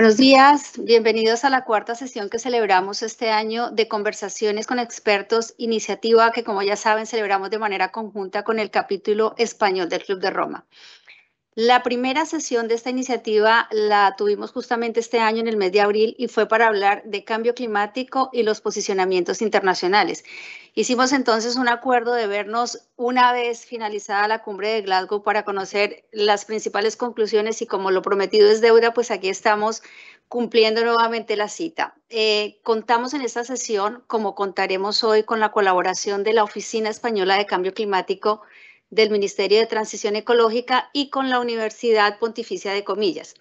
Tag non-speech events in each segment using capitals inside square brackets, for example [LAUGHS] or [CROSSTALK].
Buenos días, bienvenidos a la cuarta sesión que celebramos este año de conversaciones con expertos, iniciativa que como ya saben celebramos de manera conjunta con el capítulo español del Club de Roma. La primera sesión de esta iniciativa la tuvimos justamente este año en el mes de abril y fue para hablar de cambio climático y los posicionamientos internacionales. Hicimos entonces un acuerdo de vernos una vez finalizada la cumbre de Glasgow para conocer las principales conclusiones y como lo prometido es deuda, pues aquí estamos cumpliendo nuevamente la cita. Eh, contamos en esta sesión, como contaremos hoy, con la colaboración de la Oficina Española de Cambio Climático del Ministerio de Transición Ecológica y con la Universidad Pontificia de Comillas.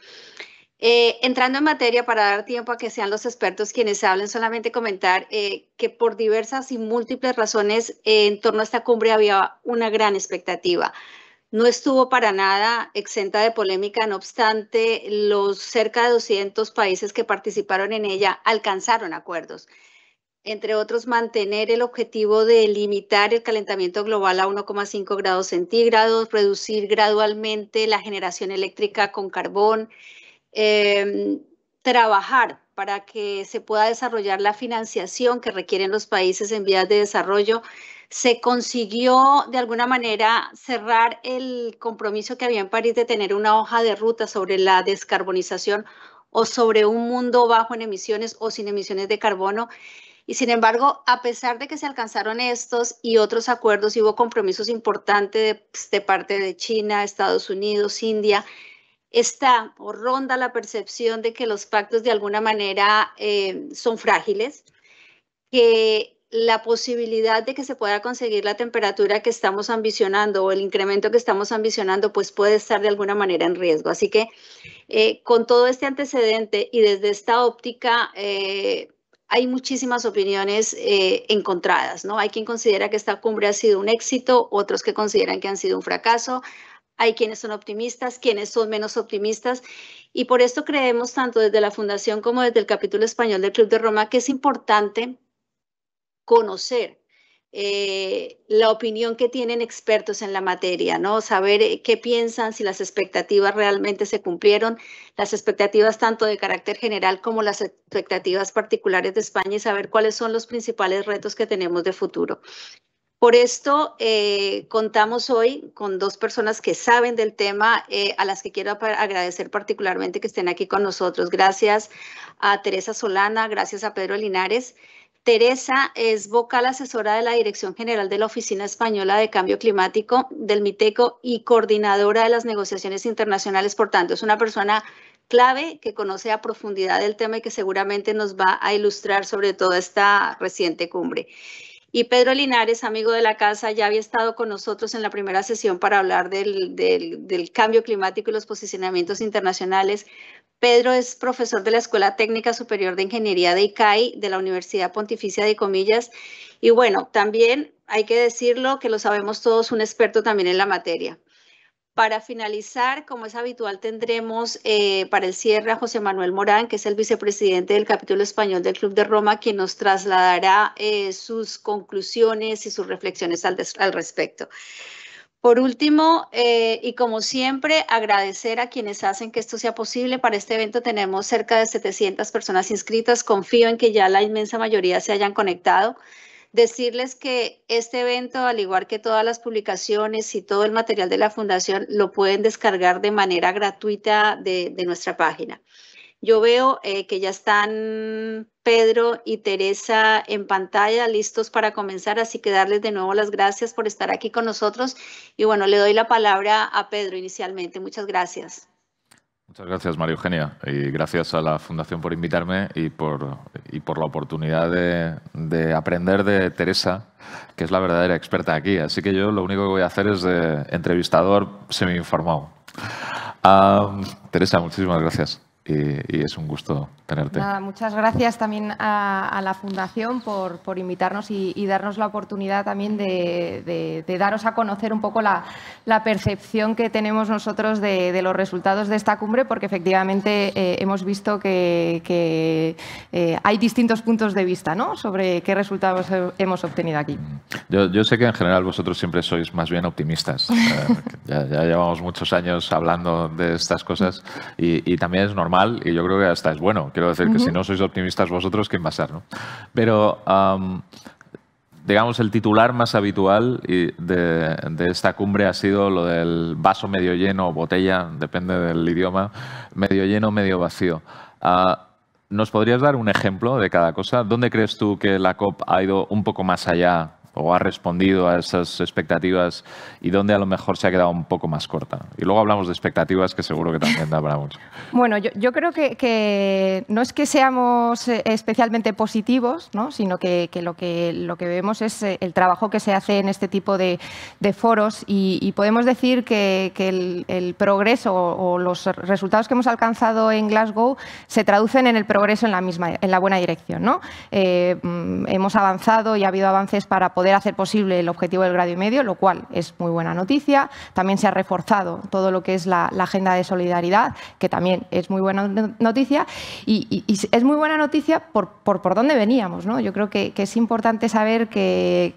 Eh, entrando en materia, para dar tiempo a que sean los expertos quienes hablen, solamente comentar eh, que por diversas y múltiples razones eh, en torno a esta cumbre había una gran expectativa. No estuvo para nada exenta de polémica, no obstante, los cerca de 200 países que participaron en ella alcanzaron acuerdos entre otros, mantener el objetivo de limitar el calentamiento global a 1,5 grados centígrados, reducir gradualmente la generación eléctrica con carbón, em, trabajar para que se pueda desarrollar la financiación que requieren los países en vías de desarrollo. Se consiguió de alguna manera cerrar el compromiso que había en París de tener una hoja de ruta sobre la descarbonización o sobre un mundo bajo en emisiones o sin emisiones de carbono. Y sin embargo, a pesar de que se alcanzaron estos y otros acuerdos, hubo compromisos importantes pues, de, parte de China, Estados Unidos, India, está o ronda la percepción de que los pactos de alguna manera eh, son frágiles, que la posibilidad de que se pueda conseguir la temperatura que estamos ambicionando o el incremento que estamos ambicionando, pues puede estar de alguna manera en riesgo. Así que eh, con todo este antecedente y desde esta óptica eh, hay muchísimas opiniones eh, encontradas, ¿no? Hay quien considera que esta cumbre ha sido un éxito, otros que consideran que han sido un fracaso, hay quienes son optimistas, quienes son menos optimistas, y por esto creemos tanto desde la Fundación como desde el capítulo español del Club de Roma que es importante conocer eh, la opinión que tienen expertos en la materia, ¿no? Saber eh, qué piensan, si las expectativas realmente se cumplieron, las expectativas tanto de carácter general como las expectativas particulares de España y saber cuáles son los principales retos que tenemos de futuro. Por esto eh, contamos hoy con dos personas que saben del tema, a las que quiero agradecer particularmente que estén aquí con nosotros. Gracias a Teresa Solana, gracias a Pedro Linares. Teresa es vocal asesora de la Dirección General de la Oficina Española de Cambio Climático del MITECO y coordinadora de las negociaciones internacionales. Por tanto, es una persona clave que conoce a profundidad el tema y que seguramente nos va a ilustrar sobre todo esta reciente cumbre. Y Pedro Linares, amigo de la casa, ya había estado con nosotros en la primera sesión para hablar del cambio climático y los posicionamientos internacionales. Pedro es profesor de la Escuela Técnica Superior de Ingeniería de ICAI de la Universidad Pontificia de Comillas. Y bueno, también hay que decirlo que lo sabemos todos, un experto también en la materia. Para finalizar, como es habitual, tendremos eh, para el cierre a José Manuel Morán, que es el vicepresidente del capítulo español del Club de Roma, quien nos trasladará eh, sus conclusiones y sus reflexiones al respecto. Por último, eh, y como siempre, agradecer a quienes hacen que esto sea posible. Para este evento tenemos cerca de 700 personas inscritas. Confío en que ya la inmensa mayoría se hayan conectado. Decirles que este evento, al igual que todas las publicaciones y todo el material de la Fundación, lo pueden descargar de manera gratuita de nuestra página. Yo veo eh, que ya están Pedro y Teresa en pantalla, listos para comenzar, así que darles de nuevo las gracias por estar aquí con nosotros. Y bueno, le doy la palabra a Pedro inicialmente. Muchas gracias. Muchas gracias, María Eugenia, y gracias a la Fundación por invitarme y por, y por la oportunidad de, aprender de Teresa, que es la verdadera experta aquí. Así que yo lo único que voy a hacer es de entrevistador semi-informado. Ah, Teresa, muchísimas gracias y, es un gusto tenerte. muchas gracias también a, la Fundación por, por invitarnos y, darnos la oportunidad también de, de, daros a conocer un poco la, percepción que tenemos nosotros de, los resultados de esta cumbre, porque efectivamente eh, hemos visto que, eh, hay distintos puntos de vista ¿no? sobre qué resultados hemos obtenido aquí. Mm. Yo, sé que en general vosotros siempre sois más bien optimistas. [LAUGHS] Eh, ya, llevamos muchos años hablando de estas cosas y también es normal y yo creo que hasta es bueno. Quiero decir que si no sois optimistas vosotros, ¿quién va a ser? Pero digamos, el titular más habitual de, esta cumbre ha sido lo del vaso medio lleno o botella, depende del idioma, medio lleno, medio vacío. Ah, ¿Nos podrías dar un ejemplo de cada cosa? ¿Dónde crees tú que la COP ha ido un poco más allá o ha respondido a esas expectativas y dónde a lo mejor se ha quedado un poco más corta. Y luego hablamos de expectativas que seguro que también hablamos. [LAUGHS] Bueno, yo, creo que, no es que seamos eh, especialmente positivos, sino que, lo que lo que vemos es eh, el trabajo que se hace en este tipo de, foros y, podemos decir que, el, progreso o, los resultados que hemos alcanzado en Glasgow se traducen en el progreso en la, misma, en la buena dirección. Eh, mm, hemos avanzado y ha habido avances para poder hacer posible el objetivo del grado y medio, lo cual es muy buena noticia. También se ha reforzado todo lo que es la, agenda de solidaridad, que también es muy buena noticia. Y, es muy buena noticia por, por, por dónde veníamos. ¿no? Yo creo que, es importante saber que,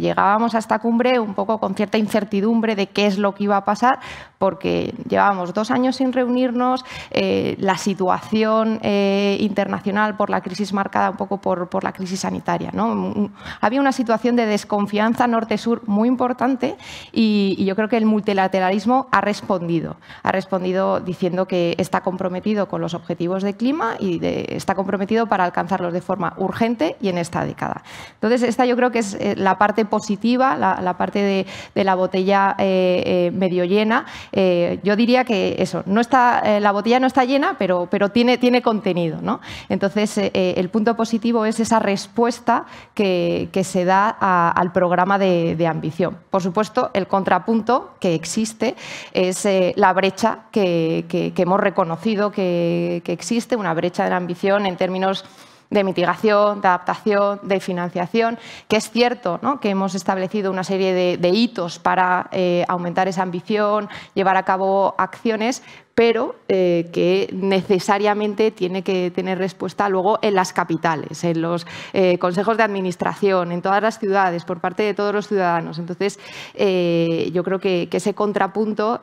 llegábamos a esta cumbre un poco con cierta incertidumbre de qué es lo que iba a pasar, porque llevábamos dos años sin reunirnos, eh, la situación eh, internacional por la crisis marcada un poco por, por la crisis sanitaria. ¿no? Había una situación de desconfianza norte-sur muy importante y, yo creo que el multilateralismo ha respondido. Ha respondido diciendo que está comprometido con los objetivos de clima y está comprometido para alcanzarlos de forma urgente y en esta década. Entonces, esta yo creo que es eh, la parte positiva, la, parte de, la botella eh, eh, medio llena. yo diría que eso, no está, la botella no está llena, pero, pero tiene, tiene contenido. ¿no? Entonces, el punto positivo es esa respuesta que, que se da a al programa de, ambición. Por supuesto, el contrapunto que existe es eh, la brecha que, hemos reconocido que, existe, una brecha de la ambición en términos de mitigación, de adaptación, de financiación, que es cierto que hemos establecido una serie de, hitos para eh, aumentar esa ambición, llevar a cabo acciones, pero eh, que necesariamente tiene que tener respuesta luego en las capitales, en los eh, consejos de administración, en todas las ciudades, por parte de todos los ciudadanos. Entonces, eh, yo creo que, ese contrapunto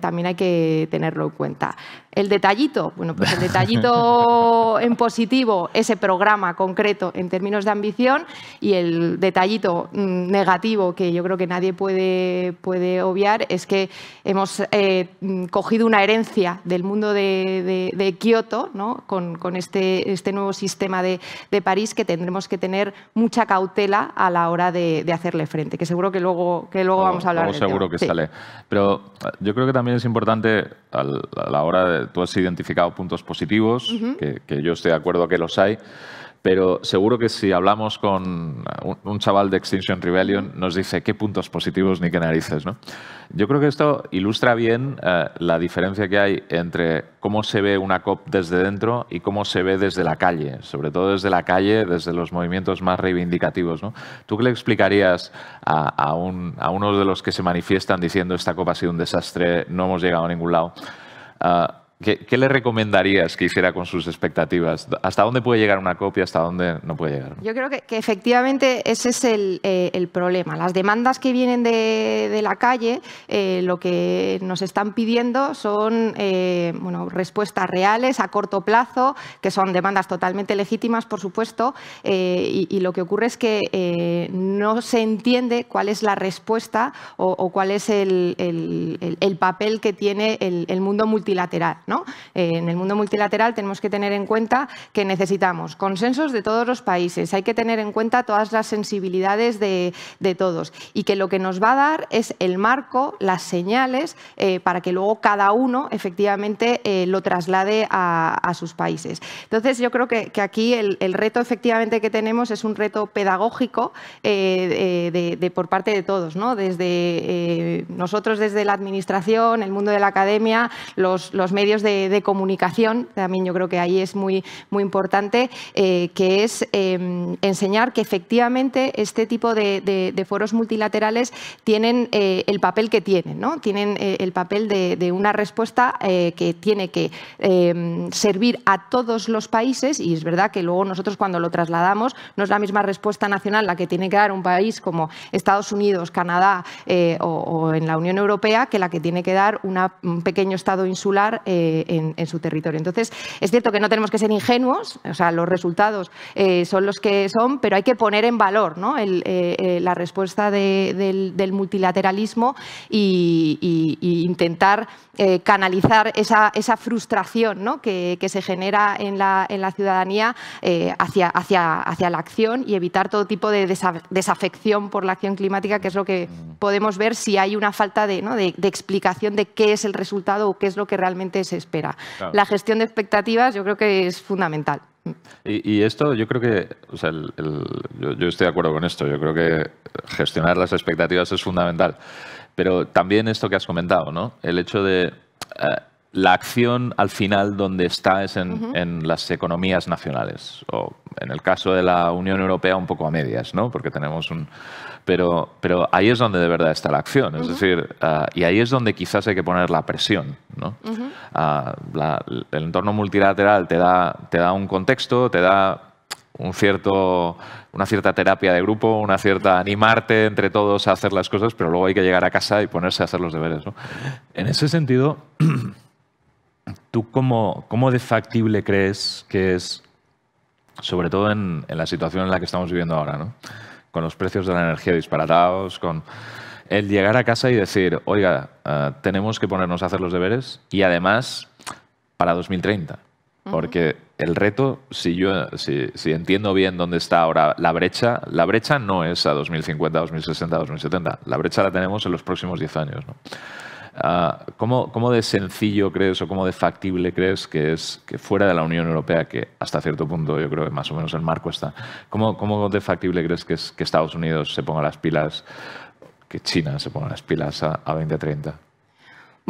también hay que tenerlo en cuenta. El detallito, bueno, pues el detallito [LAUGHS] en positivo, ese programa concreto en términos de ambición y el detallito mm, negativo que yo creo que nadie puede, puede obviar es que hemos mm, cogido una herencia del mundo de, de, Kioto ¿no? con, con este, este, nuevo sistema de, de, París que tendremos que tener mucha cautela a la hora de, hacerle frente, que seguro que luego, que luego vamos a hablar. de seguro que sale. Pero eh, yo creo que también es importante a la hora de, tú has identificado puntos positivos, que, que yo estoy de acuerdo que los hay pero seguro que si hablamos con un, chaval de Extinction Rebellion nos dice qué puntos positivos ni qué narices. ¿no? Yo creo que esto ilustra bien eh, la diferencia que hay entre cómo se ve una COP desde dentro y cómo se ve desde la calle, sobre todo desde la calle, desde los movimientos más reivindicativos. ¿Tú qué le explicarías a, unos uno de los que se manifiestan diciendo esta COP ha sido un desastre, no hemos llegado a ningún lado? Ah, ¿Qué, le recomendarías que hiciera con sus expectativas? ¿Hasta dónde puede llegar una copia? ¿Hasta dónde no puede llegar? Yo creo que, efectivamente ese es eh, el, problema. Las demandas que vienen de, la calle, eh, lo que nos están pidiendo son eh, respuestas reales a corto plazo, que son demandas totalmente legítimas, por supuesto, y, lo que ocurre es que no se entiende cuál es la respuesta o, cuál es el, papel que tiene el mundo multilateral. Eh, en el mundo multilateral tenemos que tener en cuenta que necesitamos consensos de todos los países, hay que tener en cuenta todas las sensibilidades de, todos y que lo que nos va a dar es el marco, las señales, eh, para que luego cada uno efectivamente eh, lo traslade a, sus países. Entonces yo creo que, aquí el, reto efectivamente que tenemos es un reto pedagógico de, por parte de todos, desde nosotros, desde la administración, el mundo de la academia, los medios de, comunicación, también yo creo que ahí es muy, muy importante, eh, que es em, enseñar que efectivamente este tipo de, foros multilaterales tienen eh, el papel que tienen, ¿no? tienen eh, el papel de, una respuesta que tiene que em, servir a todos los países y es verdad que luego nosotros cuando lo trasladamos no es la misma respuesta nacional la que tiene que dar un país como Estados Unidos, Canadá o, en la Unión Europea que la que tiene que dar un pequeño estado insular en, su territorio. Entonces, es cierto que no tenemos que ser ingenuos, o sea, los resultados eh, son los que son, pero hay que poner en valor ¿no? Eh, eh, la respuesta del, del, multilateralismo e intentar eh, canalizar esa, frustración que, se genera en la, ciudadanía eh, hacia, la acción y evitar todo tipo de desafección por la acción climática, que es lo que mm. podemos ver si hay una falta de, explicación de qué es el resultado o qué es lo que realmente se espera. La gestión de expectativas yo creo que es fundamental. Y, esto yo creo que, o sea, yo, estoy de acuerdo con esto, yo creo que gestionar las expectativas es fundamental. Pero también esto que has comentado, ¿no? El hecho de eh, la acción al final donde está es en, las economías nacionales. O en el caso de la Unión Europea un poco a medias, ¿no? Porque tenemos un... Pero, pero ahí es donde de verdad está la acción. Es decir, ah, y ahí es donde quizás hay que poner la presión, ¿no? Ah, el entorno multilateral te da, te da un contexto, te da cierto, una cierta terapia de grupo, una cierta animarte entre todos a hacer las cosas, pero luego hay que llegar a casa y ponerse a hacer los deberes. ¿no? En ese sentido, [CLEARS THROAT] ¿tú cómo, de factible crees que es, sobre todo en, la situación en la que estamos viviendo ahora, ¿no? con los precios de la energía disparatados, con el llegar a casa y decir, oiga, eh, tenemos que ponernos a hacer los deberes y además para 2030? Porque el reto, si yo si, entiendo bien dónde está ahora la brecha, la brecha no es a 2050, 2060, 2070. La brecha la tenemos en los próximos 10 años. Ah, ¿cómo, de sencillo crees o cómo de factible crees que es que fuera de la Unión Europea, que hasta cierto punto yo creo que más o menos el marco está, ¿cómo, de factible crees que, Estados Unidos se ponga las pilas, que China se ponga las pilas a 2030?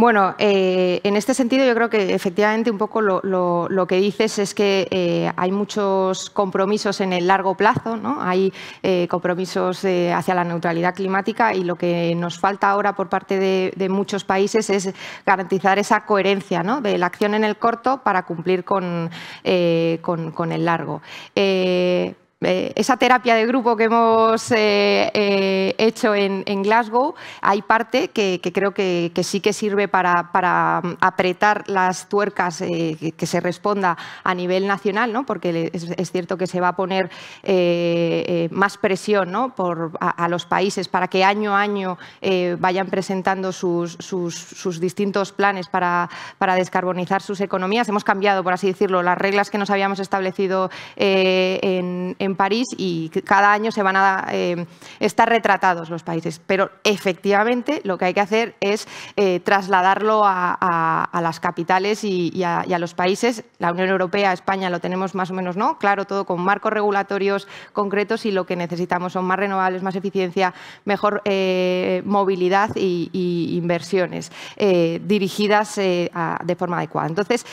Bueno, eh, en este sentido yo creo que efectivamente un poco lo, que dices es que eh, hay muchos compromisos en el largo plazo, ¿no? hay eh, compromisos hacia la neutralidad climática y lo que nos falta ahora por parte de, muchos países es garantizar esa coherencia de la acción en el corto para cumplir con, con, con el largo eh, esa terapia de grupo que hemos eh, eh, hecho en, Glasgow, hay parte que, creo que, sí que sirve para, mm, apretar las tuercas que, se responda a nivel nacional, porque es, cierto que se va a poner más presión Por, a, los países para que año a año vayan presentando sus, distintos planes para, descarbonizar sus economías. Hemos cambiado, por así decirlo, las reglas que nos habíamos establecido en en París y cada año se van a eh, estar retratados los países. Pero efectivamente lo que hay que hacer es eh, trasladarlo a, las capitales y, a, los países. La Unión Europea, España lo tenemos más o menos, ¿no? Claro, todo con marcos regulatorios concretos y lo que necesitamos son más renovables, más eficiencia, mejor eh, movilidad e inversiones dirigidas de forma adecuada. Entonces,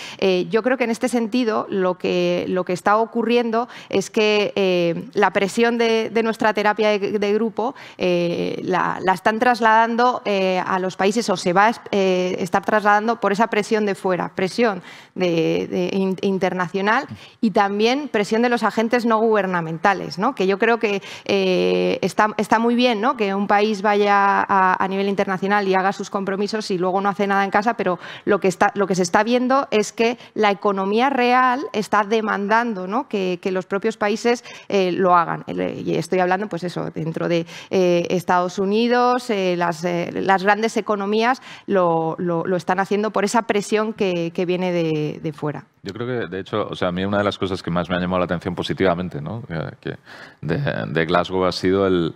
yo creo que en este sentido lo que está ocurriendo es que eh, la presión de, nuestra terapia de, grupo eh, la, están trasladando eh, a los países o se va a estar trasladando por esa presión de fuera, presión internacional y también presión de los agentes no gubernamentales, que yo creo que está, muy bien que un país vaya a, nivel internacional y haga sus compromisos y luego no hace nada en casa, pero lo que, lo que se está viendo es que la economía real está demandando que los propios países eh, lo hagan. Eh, y estoy hablando, pues eso, dentro de eh, Estados Unidos, las, grandes economías lo, están haciendo por esa presión que, viene de, fuera. Yo creo que, de hecho, o sea, a mí una de las cosas que más me ha llamado la atención positivamente ¿no? de, Glasgow ha sido el,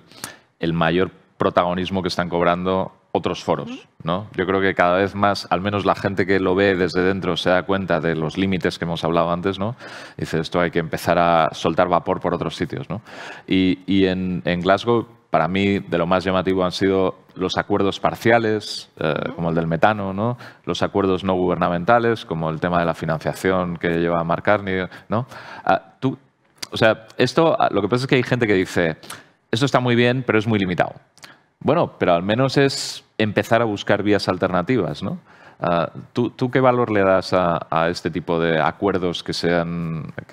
el mayor protagonismo que están cobrando otros foros, ¿no? Yo creo que cada vez más, al menos la gente que lo ve desde dentro se da cuenta de los límites que hemos hablado antes, ¿no? Dice, esto hay que empezar a soltar vapor por otros sitios, ¿no? Y, en, Glasgow para mí de lo más llamativo han sido los acuerdos parciales, eh, como el del metano, ¿no? los acuerdos no gubernamentales, como el tema de la financiación que lleva Mark Carney. ¿no? Ah, tú, o sea, esto, ah, lo que pasa es que hay gente que dice, esto está muy bien, pero es muy limitado. Bueno, pero al menos es empezar a buscar vías alternativas, ¿no? Ah, ¿tú, qué valor le das a, este tipo de acuerdos que que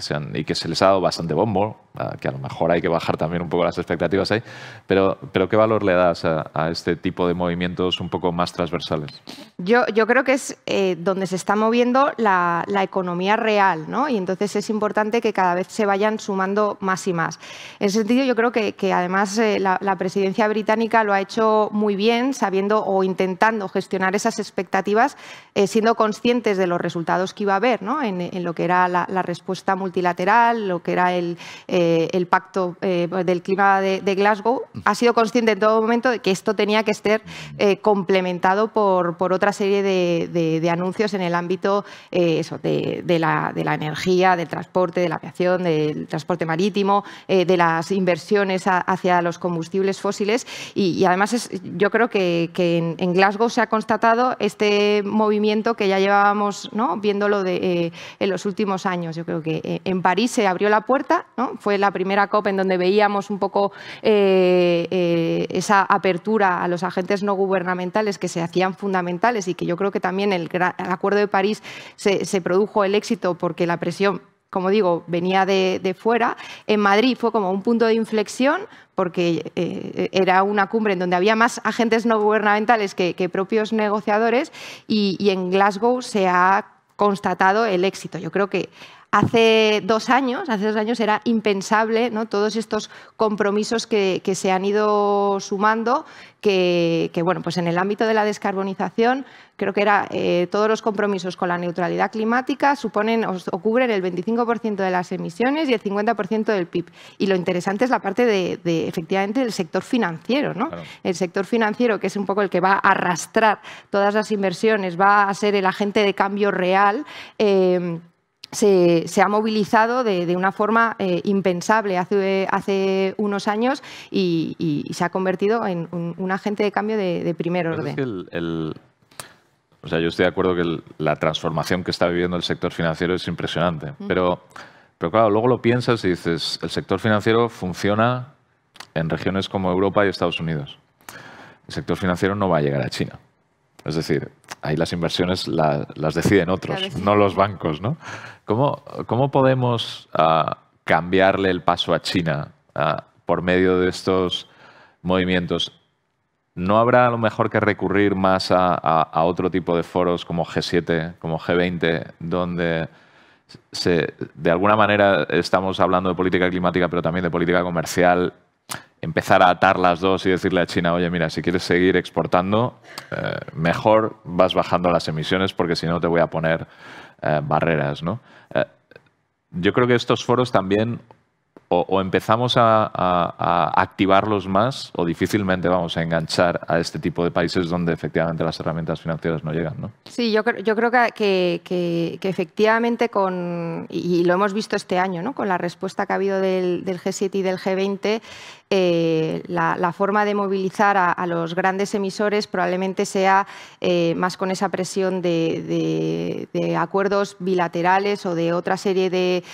sean y que se les ha dado bastante bombo Ah, que a lo mejor hay que bajar también un poco las expectativas ahí, pero, pero ¿qué valor le das a, este tipo de movimientos un poco más transversales? Yo, yo creo que es eh, donde se está moviendo la, economía real, ¿no? Y entonces es importante que cada vez se vayan sumando más y más. En ese sentido, yo creo que, que además eh, la, presidencia británica lo ha hecho muy bien, sabiendo o intentando gestionar esas expectativas, eh, siendo conscientes de los resultados que iba a haber, ¿no? En, lo que era la, la, respuesta multilateral, lo que era el el pacto eh, del clima de, Glasgow, ha sido consciente en todo momento de que esto tenía que estar eh, complementado por, por, otra serie de, anuncios en el ámbito eh, eso, la, de, la, energía, del transporte, de la aviación, del transporte marítimo, de las inversiones hacia los combustibles fósiles. Y, además yo creo que, en, Glasgow se ha constatado este movimiento que ya llevábamos ¿no? viéndolo en los últimos años. Yo creo que en París se abrió la puerta, ¿no? fue la primera COP en donde veíamos un poco eh, eh, esa apertura a los agentes no gubernamentales que se hacían fundamentales y que yo creo que también el, Acuerdo de París se, produjo el éxito porque la presión como digo, venía de, fuera. En Madrid fue como un punto de inflexión porque eh, era una cumbre en donde había más agentes no gubernamentales que, propios negociadores y, y en Glasgow se ha constatado el éxito. Yo creo que Hace dos años, hace dos años era impensable ¿no? todos estos compromisos que, se han ido sumando, que, bueno, pues en el ámbito de la descarbonización creo que era eh, todos los compromisos con la neutralidad climática suponen o, cubren el 25% de las emisiones y el 50% del PIB. Y lo interesante es la parte de, efectivamente del sector financiero, ¿no? El sector financiero que es un poco el que va a arrastrar todas las inversiones, va a ser el agente de cambio real. Eh, se, ha movilizado de, una forma eh, impensable hace, unos años y, se ha convertido en un, agente de cambio de, primer orden. o sea, yo estoy de acuerdo que la transformación que está viviendo el sector financiero es impresionante, pero, pero claro, luego lo piensas y dices, el sector financiero funciona en regiones como Europa y Estados Unidos. El sector financiero no va a llegar a China. Es decir, ahí las inversiones las deciden otros, no los bancos. ¿no? ¿Cómo, cómo podemos ah, cambiarle el paso a China ah, por medio de estos movimientos? ¿No habrá a lo mejor que recurrir más a, otro tipo de foros como G7, como G20, donde de alguna manera estamos hablando de política climática, pero también de política comercial empezar a atar las dos y decirle a China, oye, mira, si quieres seguir exportando, eh, mejor vas bajando las emisiones porque si no te voy a poner eh, barreras. ¿no? Eh, yo creo que estos foros también o, empezamos a, activarlos más o difícilmente vamos a enganchar a este tipo de países donde efectivamente las herramientas financieras no llegan. ¿no? Sí, yo, yo creo que, que, efectivamente con, y lo hemos visto este año, ¿no? con la respuesta que ha habido del, del G7 y del G20, eh, la, forma de movilizar a, los grandes emisores probablemente sea eh, más con esa presión de, acuerdos bilaterales o de otra serie de,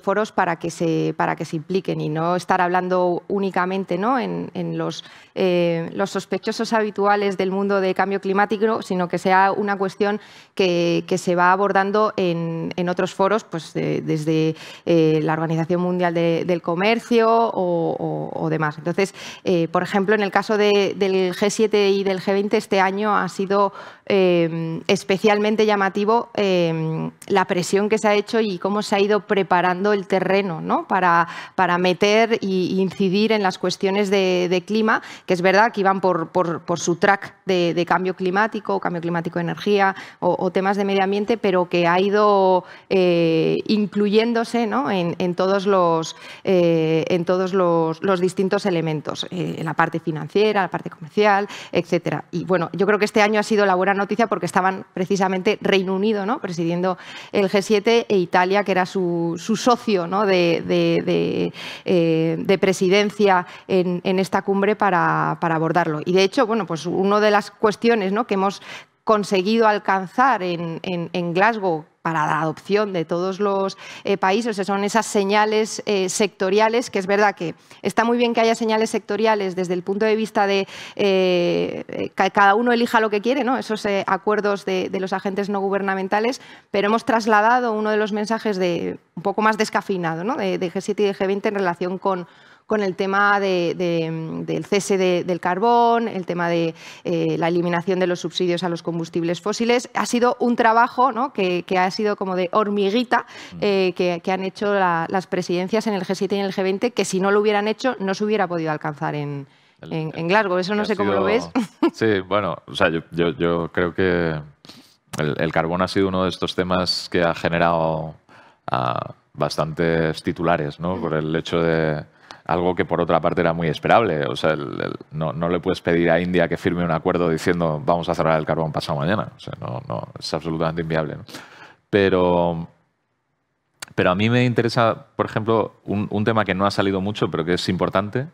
foros para que, se, para que se impliquen y no estar hablando únicamente ¿no? en, los, eh, los sospechosos habituales del mundo de cambio climático, sino que sea una cuestión que, se va abordando en, otros foros, pues desde la Organización Mundial del Comercio o de entonces, eh, por ejemplo, en el caso del G7 y del G20, este año ha sido em, especialmente llamativo em, la presión que se ha hecho y cómo se ha ido preparando el terreno para, para meter e incidir en las cuestiones de, clima, que es verdad que iban por, su track de, cambio climático, cambio climático-energía o, temas de medio ambiente, pero que ha ido eh, incluyéndose en, todos los, eh, en todos los distintos elementos, eh, la parte financiera, la parte comercial, etcétera. Y bueno, yo creo que este año ha sido la buena noticia porque estaban precisamente Reino Unido ¿no? presidiendo el G7 e Italia, que era su, socio ¿no? de, eh, presidencia en, esta cumbre para, abordarlo. Y de hecho, bueno, pues una de las cuestiones que hemos conseguido alcanzar en, Glasgow para la adopción de todos los eh, países. son esas señales eh, sectoriales, que es verdad que está muy bien que haya señales sectoriales desde el punto de vista de que eh, cada uno elija lo que quiere, ¿no? esos acuerdos de, los agentes no gubernamentales, pero hemos trasladado uno de los mensajes de un poco más descafinado de G7 y de G20 en relación con con el tema mm, del cese del carbón, el tema de eh, la eliminación de los subsidios a los combustibles fósiles. Ha sido un trabajo que, ha sido como de hormiguita mm. eh, que, han hecho las presidencias en el G7 y en el G20, que si no lo hubieran hecho no se hubiera podido alcanzar en, Glasgow. Eso no sé cómo lo ves. [LAUGHS] Sí, bueno, o sea, yo, creo que el, carbón ha sido uno de estos temas que ha generado bastantes titulares, Por el hecho de, algo que por otra parte era muy esperable. O sea, no, le puedes pedir a India que firme un acuerdo diciendo vamos a cerrar el carbón pasado mañana. no, es absolutamente inviable. Pero, pero a mí me interesa, por ejemplo, un, tema que no ha salido mucho, pero que es importante.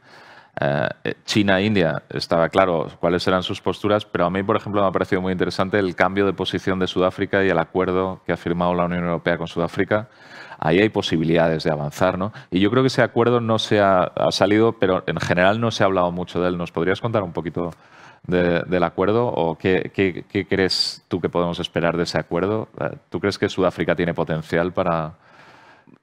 Eh, China e India, estaba claro cuáles eran sus posturas, pero a mí, por ejemplo, me ha parecido muy interesante el cambio de posición de Sudáfrica y el acuerdo que ha firmado la Unión Europea con Sudáfrica ahí hay posibilidades de avanzar. ¿no? Y yo creo que ese acuerdo no se ha, salido, pero en general no se ha hablado mucho de él. ¿Nos podrías contar un poquito del acuerdo o qué, qué crees tú que podemos esperar de ese acuerdo? Eh, ¿Tú crees que Sudáfrica tiene potencial para,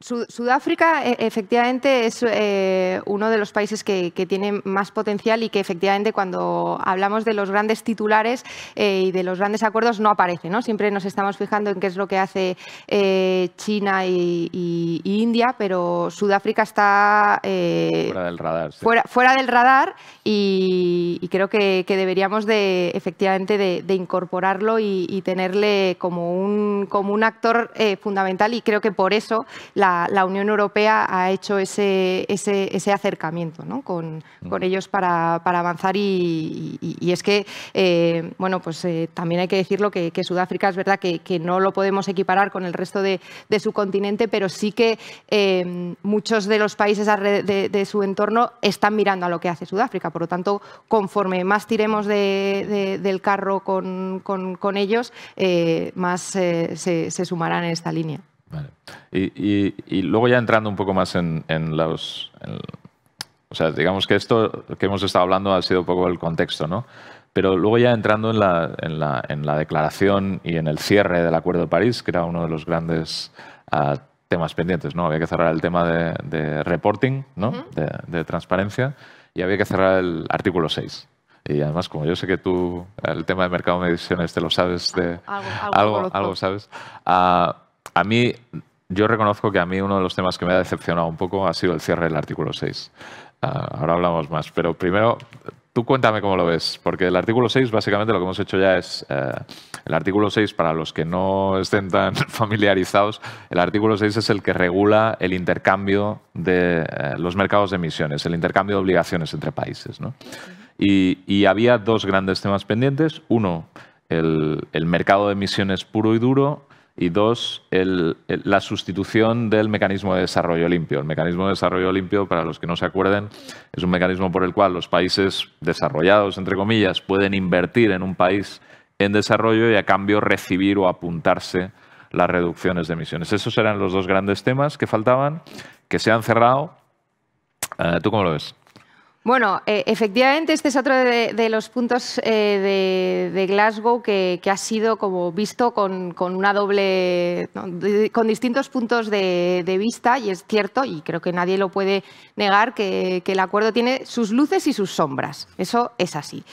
Sudáfrica e, efectivamente es eh, uno de los países que, tiene más potencial y que efectivamente cuando hablamos de los grandes titulares eh, y de los grandes acuerdos no aparece. ¿no? Siempre nos estamos fijando en qué es lo que hace eh, China y, India, pero Sudáfrica está fuera del radar. Fuera, del radar y, creo que, deberíamos de efectivamente de, de incorporarlo y, tenerle como un, como un actor fundamental y creo que por eso la la, Unión Europea ha hecho ese, acercamiento mm. con, ellos para, avanzar y, es que, eh, bueno, pues eh, también hay que decirlo que, Sudáfrica es verdad que, no lo podemos equiparar con el resto de, su continente, pero sí que eh, muchos de los países de, su entorno están mirando a lo que hace Sudáfrica. Por lo tanto, conforme más tiremos del carro con, ellos, más se sumarán en esta línea. Vale. Y, luego ya entrando un poco más en, los... o sea, digamos que esto que hemos estado hablando ha sido un poco el contexto, ¿no? Pero luego ya entrando en la, en la, en la declaración y en el cierre del Acuerdo de París, que era uno de los grandes ah, temas pendientes, ¿no? Había que cerrar el tema de, reporting, ¿no? de, transparencia, y había que cerrar el artículo 6. Y además, como yo sé que tú el tema de mercado de mediciones te lo sabes, de, algo, algo, sabes, ah, a mí, yo reconozco que a mí uno de los temas que me ha decepcionado un poco ha sido el cierre del artículo 6. Ah, ahora hablamos más, pero primero tú cuéntame cómo lo ves, porque el artículo 6 básicamente lo que hemos hecho ya es, eh, el artículo 6 para los que no estén tan [LAUGHS] familiarizados, el artículo 6 es el que regula el intercambio de eh, los mercados de emisiones, el intercambio de obligaciones entre países. Y, había dos grandes temas pendientes. Uno, el mercado de emisiones puro y duro y dos, la sustitución del mecanismo de desarrollo limpio. El mecanismo de desarrollo limpio, para los que no se acuerden, es un mecanismo por el cual los países desarrollados, entre comillas, pueden invertir en un país en desarrollo y a cambio recibir o apuntarse las reducciones de emisiones. Esos eran los dos grandes temas que faltaban, que se han cerrado. Eh, ¿Tú cómo lo ves? Bueno, eh, efectivamente, este es otro de, los puntos eh, de, Glasgow que, ha sido como visto con, una doble, con distintos puntos de, vista y es cierto y creo que nadie lo puede negar que, el acuerdo tiene sus luces y sus sombras. Eso es así.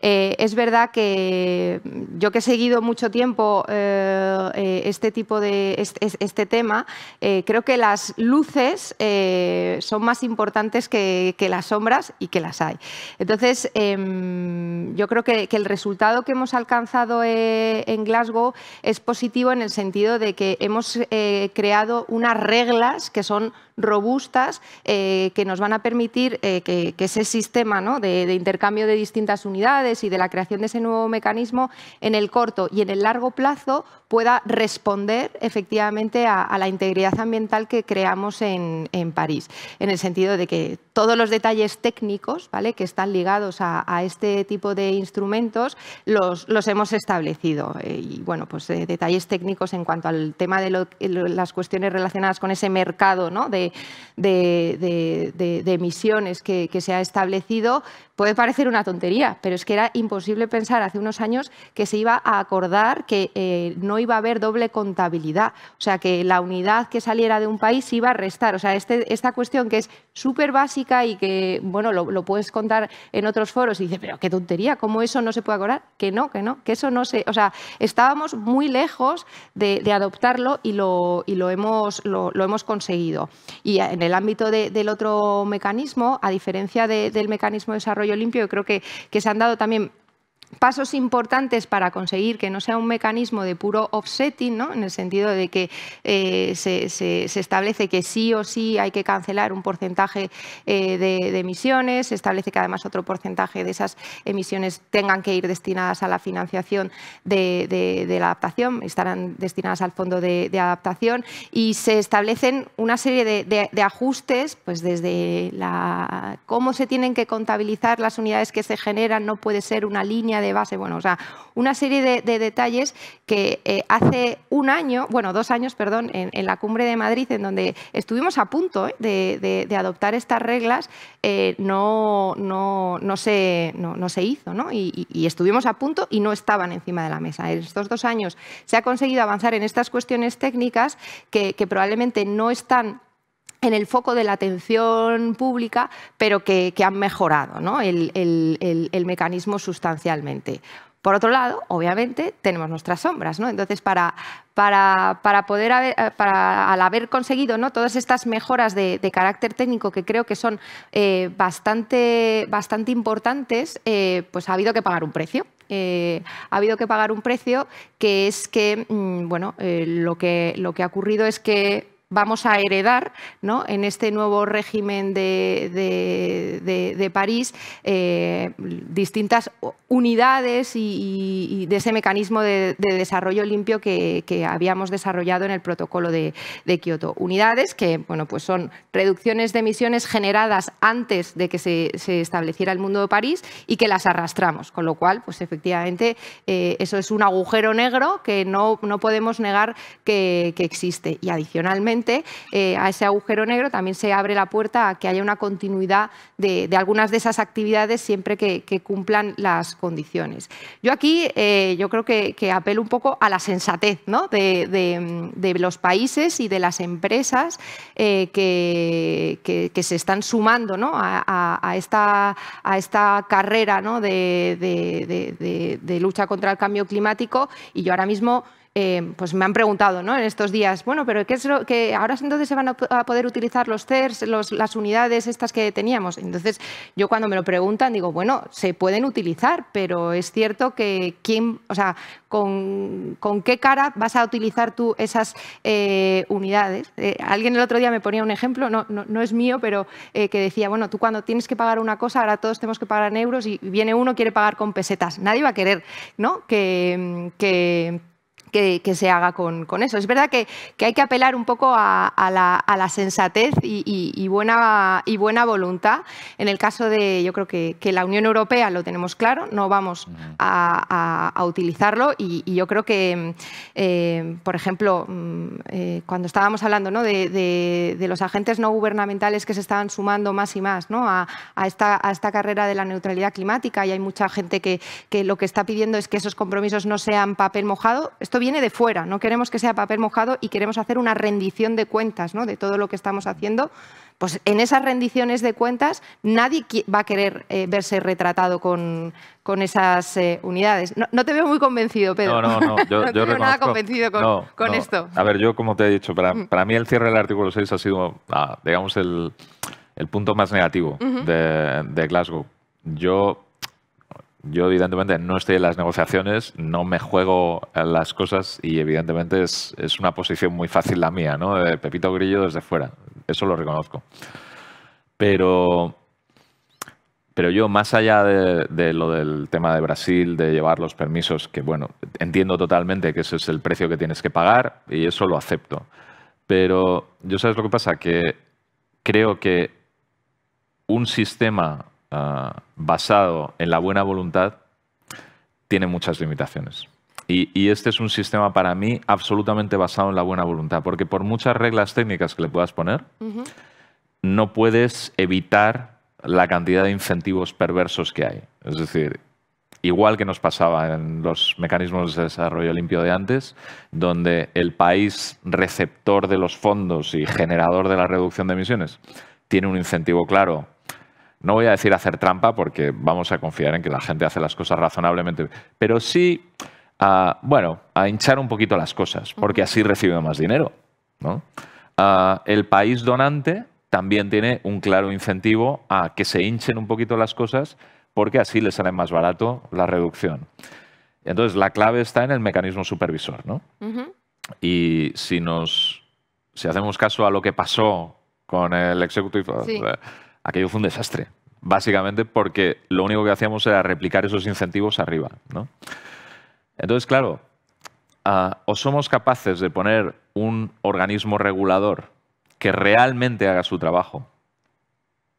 Eh, es verdad que yo que he seguido mucho tiempo este tipo de este, tema, creo que las luces son más importantes que las sombras y que las hay. Entonces, em, yo creo que, el resultado que hemos alcanzado eh, en Glasgow es positivo en el sentido de que hemos eh, creado unas reglas que son robustas eh, que nos van a permitir eh, que, ese sistema de, intercambio de distintas unidades y de la creación de ese nuevo mecanismo en el corto y en el largo plazo pueda responder efectivamente a, la integridad ambiental que creamos en, París, en el sentido de que todos los detalles técnicos ¿vale? que están ligados a, este tipo de instrumentos los, hemos establecido. Eh, y bueno, pues detalles técnicos en cuanto al tema de las cuestiones relacionadas con ese mercado ¿no? de, de, que, se ha establecido, puede parecer una tontería, pero es que era imposible pensar hace unos años que se iba a acordar que eh, no iba a haber doble contabilidad, o sea, que la unidad que saliera de un país iba a restar. O sea, este, esta cuestión que es súper básica y que, bueno, lo, puedes contar en otros foros y dices, pero qué tontería, ¿cómo eso no se puede acordar? Que no, que no, que eso no se... O sea, estábamos muy lejos de, adoptarlo y lo, lo hemos, lo hemos conseguido. Y en el ámbito del otro mecanismo, a diferencia del mecanismo de desarrollo limpio, creo que se han dado también pasos importantes para conseguir que no sea un mecanismo de puro offsetting, ¿no? en el sentido de que eh, se, establece que sí o sí hay que cancelar un porcentaje eh, de, emisiones, se establece que además otro porcentaje de esas emisiones tengan que ir destinadas a la financiación de, la adaptación, estarán destinadas al fondo de, adaptación y se establecen una serie de, ajustes, pues desde cómo se tienen que contabilizar las unidades que se generan, no puede ser una línea de base, bueno, o sea, una serie de, detalles que eh, hace un año, bueno, dos años, perdón, en, la cumbre de Madrid, en donde estuvimos a punto eh, de, adoptar estas reglas, eh, no, no, no, se, no, no se hizo, ¿no? Y, estuvimos a punto y no estaban encima de la mesa. En estos dos años se ha conseguido avanzar en estas cuestiones técnicas que probablemente no están en el foco de la atención pública, pero que, han mejorado el, mecanismo sustancialmente. Por otro lado, obviamente, tenemos nuestras sombras, ¿no? Entonces, para, para, para poder al haber conseguido ¿no? todas estas mejoras de, carácter técnico que creo que son eh, bastante, bastante importantes, eh, pues ha habido que pagar un precio. Eh, ha habido que pagar un precio que es que, mm, bueno, lo, que, lo que ha ocurrido es que vamos a heredar ¿no? en este nuevo régimen de, París eh, distintas unidades y, de ese mecanismo de, desarrollo limpio que, habíamos desarrollado en el protocolo de, Kioto. Unidades que bueno, pues son reducciones de emisiones generadas antes de que se, estableciera el mundo de París y que las arrastramos, con lo cual pues efectivamente eh, eso es un agujero negro que no, no podemos negar que, que existe. Y adicionalmente eh, a ese agujero negro también se abre la puerta a que haya una continuidad de, algunas de esas actividades siempre que, cumplan las condiciones. Yo aquí eh, yo creo que, apelo un poco a la sensatez ¿no? de, mm, los países y de las empresas eh, que, se están sumando ¿no? a, esta, carrera de, de lucha contra el cambio climático y yo ahora mismo Em, pues me han preguntado ¿no? en estos días, bueno, pero ¿qué es lo que ahora entonces se van a, poder utilizar los CERS, las unidades estas que teníamos? Entonces, yo cuando me lo preguntan digo, bueno, se pueden utilizar, pero es cierto que quién, o sea, con, qué cara vas a utilizar tú esas eh, unidades. Eh, alguien el otro día me ponía un ejemplo, no, no, es mío, pero eh, que decía, bueno, tú cuando tienes que pagar una cosa, ahora todos tenemos que pagar en euros y viene uno, quiere pagar con pesetas. Nadie va a querer ¿no? que, que que, se haga con, eso. Es verdad que, hay que apelar un poco a, la, sensatez y, buena, voluntad. En el caso de, yo creo que, la Unión Europea lo tenemos claro, no vamos a, utilizarlo y, yo creo que, eh, por ejemplo, mm, eh, cuando estábamos hablando de, los agentes no gubernamentales que se estaban sumando más y más a, esta, carrera de la neutralidad climática y hay mucha gente que, que lo que está pidiendo es que esos compromisos no sean papel mojado, esto viene de fuera, no queremos que sea papel mojado y queremos hacer una rendición de cuentas ¿no? de todo lo que estamos haciendo. Pues en esas rendiciones de cuentas nadie va a querer eh, verse retratado con, con esas eh, unidades. No, te veo muy convencido, Pedro. No, no, no. [LAUGHS] Yo, no yo nada convencido con, esto. A ver, yo como te he dicho, para, mm. para mí el cierre del artículo 6 ha sido, ah, digamos, el, punto más negativo de, de Glasgow. Yo yo, evidentemente, no estoy en las negociaciones, no me juego las cosas y, evidentemente, es, una posición muy fácil la mía, ¿no? De eh, Pepito Grillo desde fuera. Eso lo reconozco. Pero, pero yo, más allá de, de, lo del tema de Brasil, de llevar los permisos, que, bueno, entiendo totalmente que ese es el precio que tienes que pagar y eso lo acepto. Pero, ¿yo sabes lo que pasa? Que creo que un sistema Ah, basado en la buena voluntad tiene muchas limitaciones. Y, este es un sistema para mí absolutamente basado en la buena voluntad, porque por muchas reglas técnicas que le puedas poner, no puedes evitar la cantidad de incentivos perversos que hay. Es decir, igual que nos pasaba en los mecanismos de desarrollo limpio de antes, donde el país receptor de los fondos y generador de la reducción de emisiones tiene un incentivo claro no voy a decir hacer trampa porque vamos a confiar en que la gente hace las cosas razonablemente, pero sí a, ah, bueno, a hinchar un poquito las cosas, porque así recibe más dinero. Ah, el país donante también tiene un claro incentivo a que se hinchen un poquito las cosas porque así les sale más barato la reducción. Entonces, la clave está en el mecanismo supervisor. ¿no? Y si, nos, si hacemos caso a lo que pasó con el Executive aquello fue un desastre, básicamente porque lo único que hacíamos era replicar esos incentivos arriba. ¿no? Entonces, claro, ¿os ah, o somos capaces de poner un organismo regulador que realmente haga su trabajo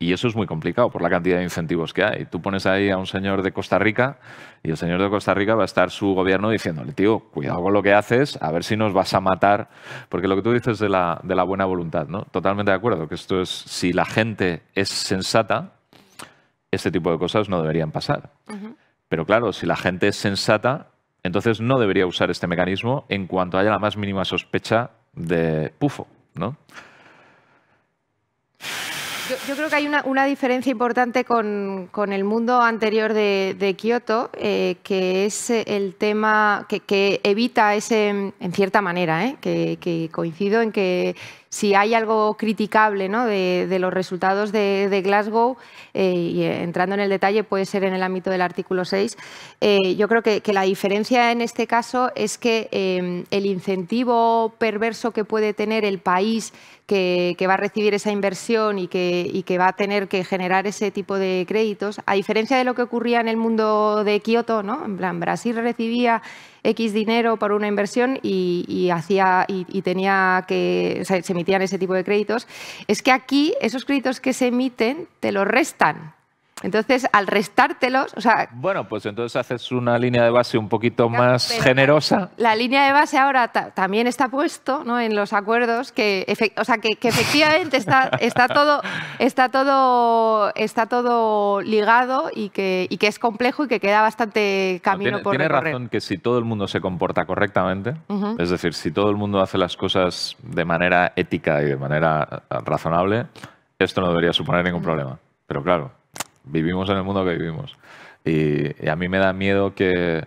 y eso es muy complicado por la cantidad de incentivos que hay. Tú pones ahí a un señor de Costa Rica y el señor de Costa Rica va a estar su gobierno diciéndole, tío, cuidado con lo que haces, a ver si nos vas a matar. Porque lo que tú dices de la, de la buena voluntad, ¿no? Totalmente de acuerdo, que esto es, si la gente es sensata, este tipo de cosas no deberían pasar. Pero claro, si la gente es sensata, entonces no debería usar este mecanismo en cuanto haya la más mínima sospecha de pufo, ¿no? Yo, creo que hay una, diferencia importante con, el mundo anterior de, Kioto, eh, que es eh, el tema que, evita ese, en cierta manera, eh, que coincido en que si hay algo criticable de, los resultados de, Glasgow, eh, y eh, entrando en el detalle puede ser en el ámbito del artículo 6, eh, yo creo que, la diferencia en este caso es que em, el incentivo perverso que puede tener el país que, va a recibir esa inversión y que, que, va a tener que generar ese tipo de créditos, a diferencia de lo que ocurría en el mundo de Kioto, ¿no? en Brasil recibía X dinero por una inversión y, hacía, y, tenía que, se emitían ese tipo de créditos, es que aquí esos créditos que se emiten te los restan. Entonces, al restártelos, o sea... Bueno, pues entonces haces una línea de base un poquito más generosa. La línea de base ahora también está puesto ¿no? en los acuerdos, que, o sea, que, efectivamente está, todo, está, todo, está todo ligado y que, que es complejo y que queda bastante camino por recorrer. Tiene razón que si todo el mundo se comporta correctamente, es decir, si todo el mundo hace las cosas de manera ética y de manera razonable, esto no debería suponer ningún problema. Pero claro, vivimos en el mundo que vivimos. Y, a mí me da miedo que,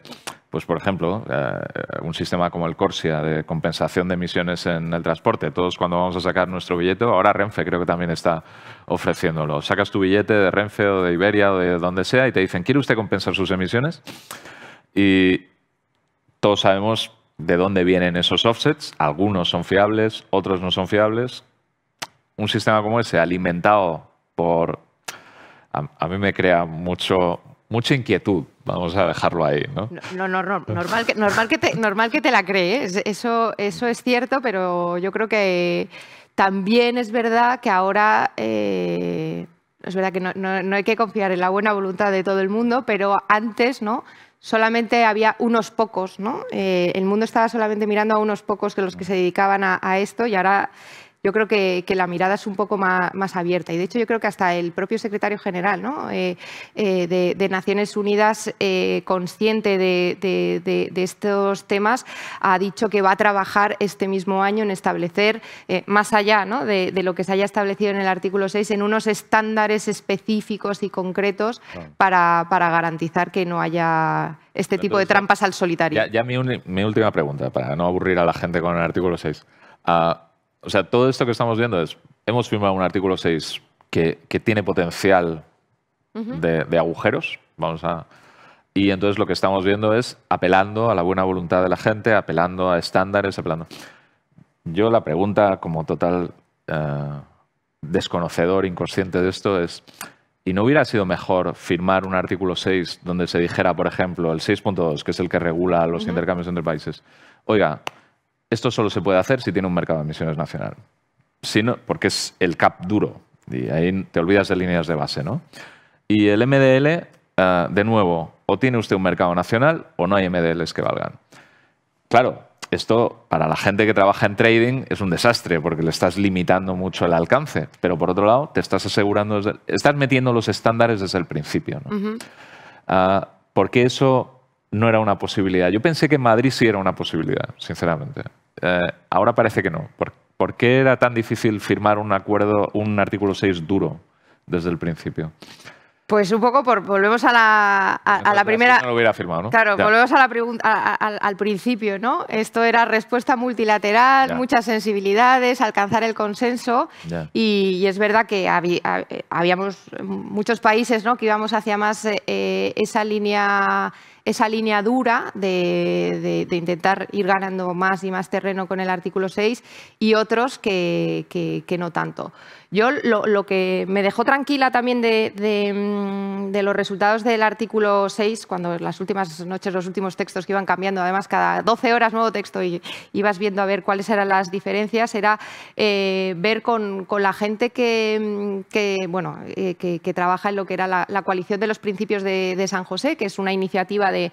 pues por ejemplo, eh, un sistema como el Corsia de compensación de emisiones en el transporte. Todos cuando vamos a sacar nuestro billete, ahora Renfe creo que también está ofreciéndolo. Sacas tu billete de Renfe o de Iberia o de donde sea y te dicen, ¿quiere usted compensar sus emisiones? Y todos sabemos de dónde vienen esos offsets. Algunos son fiables, otros no son fiables. Un sistema como ese, alimentado por a, mí me crea mucho, mucha inquietud. Vamos a dejarlo ahí, ¿no? No, no, no normal, que, normal, que te, normal que te la crees. Eso, eso es cierto, pero yo creo que también es verdad que ahora... Eh, es verdad que no, hay que confiar en la buena voluntad de todo el mundo, pero antes, ¿no? solamente había unos pocos, ¿no? Eh, el mundo estaba solamente mirando a unos pocos que los que se dedicaban a esto y ahora yo creo que, la mirada es un poco más, abierta. Y de hecho yo creo que hasta el propio secretario general eh, eh, de, Naciones Unidas, eh, consciente de, estos temas, ha dicho que va a trabajar este mismo año en establecer, más allá de, lo que se haya establecido en el artículo 6, en unos estándares específicos y concretos para, garantizar que no haya este tipo de trampas al solitario. Ya, mi, última pregunta, para no aburrir a la gente con el artículo 6 o sea, todo esto que estamos viendo es, hemos firmado un artículo 6 que, que tiene potencial de, agujeros, vamos a... Y entonces lo que estamos viendo es apelando a la buena voluntad de la gente, apelando a estándares, apelando... Yo la pregunta como total eh, desconocedor, inconsciente de esto es, ¿y no hubiera sido mejor firmar un artículo 6 donde se dijera, por ejemplo, el 6.2, que es el que regula los intercambios entre países? Oiga, esto solo se puede hacer si tiene un mercado de emisiones nacional. porque es el cap duro. Y ahí te olvidas de líneas de base, ¿no? Y el MDL, eh, de nuevo, o tiene usted un mercado nacional o no hay MDLs que valgan. Claro, esto para la gente que trabaja en trading es un desastre porque le estás limitando mucho el alcance, pero por otro lado te estás asegurando, estás metiendo los estándares desde el principio. ¿no? Ah, porque eso no era una posibilidad. Yo pensé que en Madrid sí era una posibilidad, sinceramente. Eh, ahora parece que no. ¿Por, qué era tan difícil firmar un acuerdo, un artículo 6 duro desde el principio? Pues un poco por, volvemos a la, primera. No lo hubiera firmado, ¿no? Claro, volvemos a la pregunta, al principio, ¿no? Esto era respuesta multilateral, muchas sensibilidades, alcanzar el consenso. Y, es verdad que eh, habíamos muchos países, ¿no? Que íbamos hacia más eh, esa línea esa línea dura de, de, intentar ir ganando más y más terreno con el artículo 6 y otros que no tanto. Yo lo, que me dejó tranquila también de, mm, los resultados del artículo 6, cuando las últimas noches, los últimos textos que iban cambiando, además cada 12 horas nuevo texto y ibas viendo a ver cuáles eran las diferencias, era eh, ver con, la gente que, mm, bueno, eh, que, trabaja en lo que era la, coalición de los principios de, San José, que es una iniciativa de,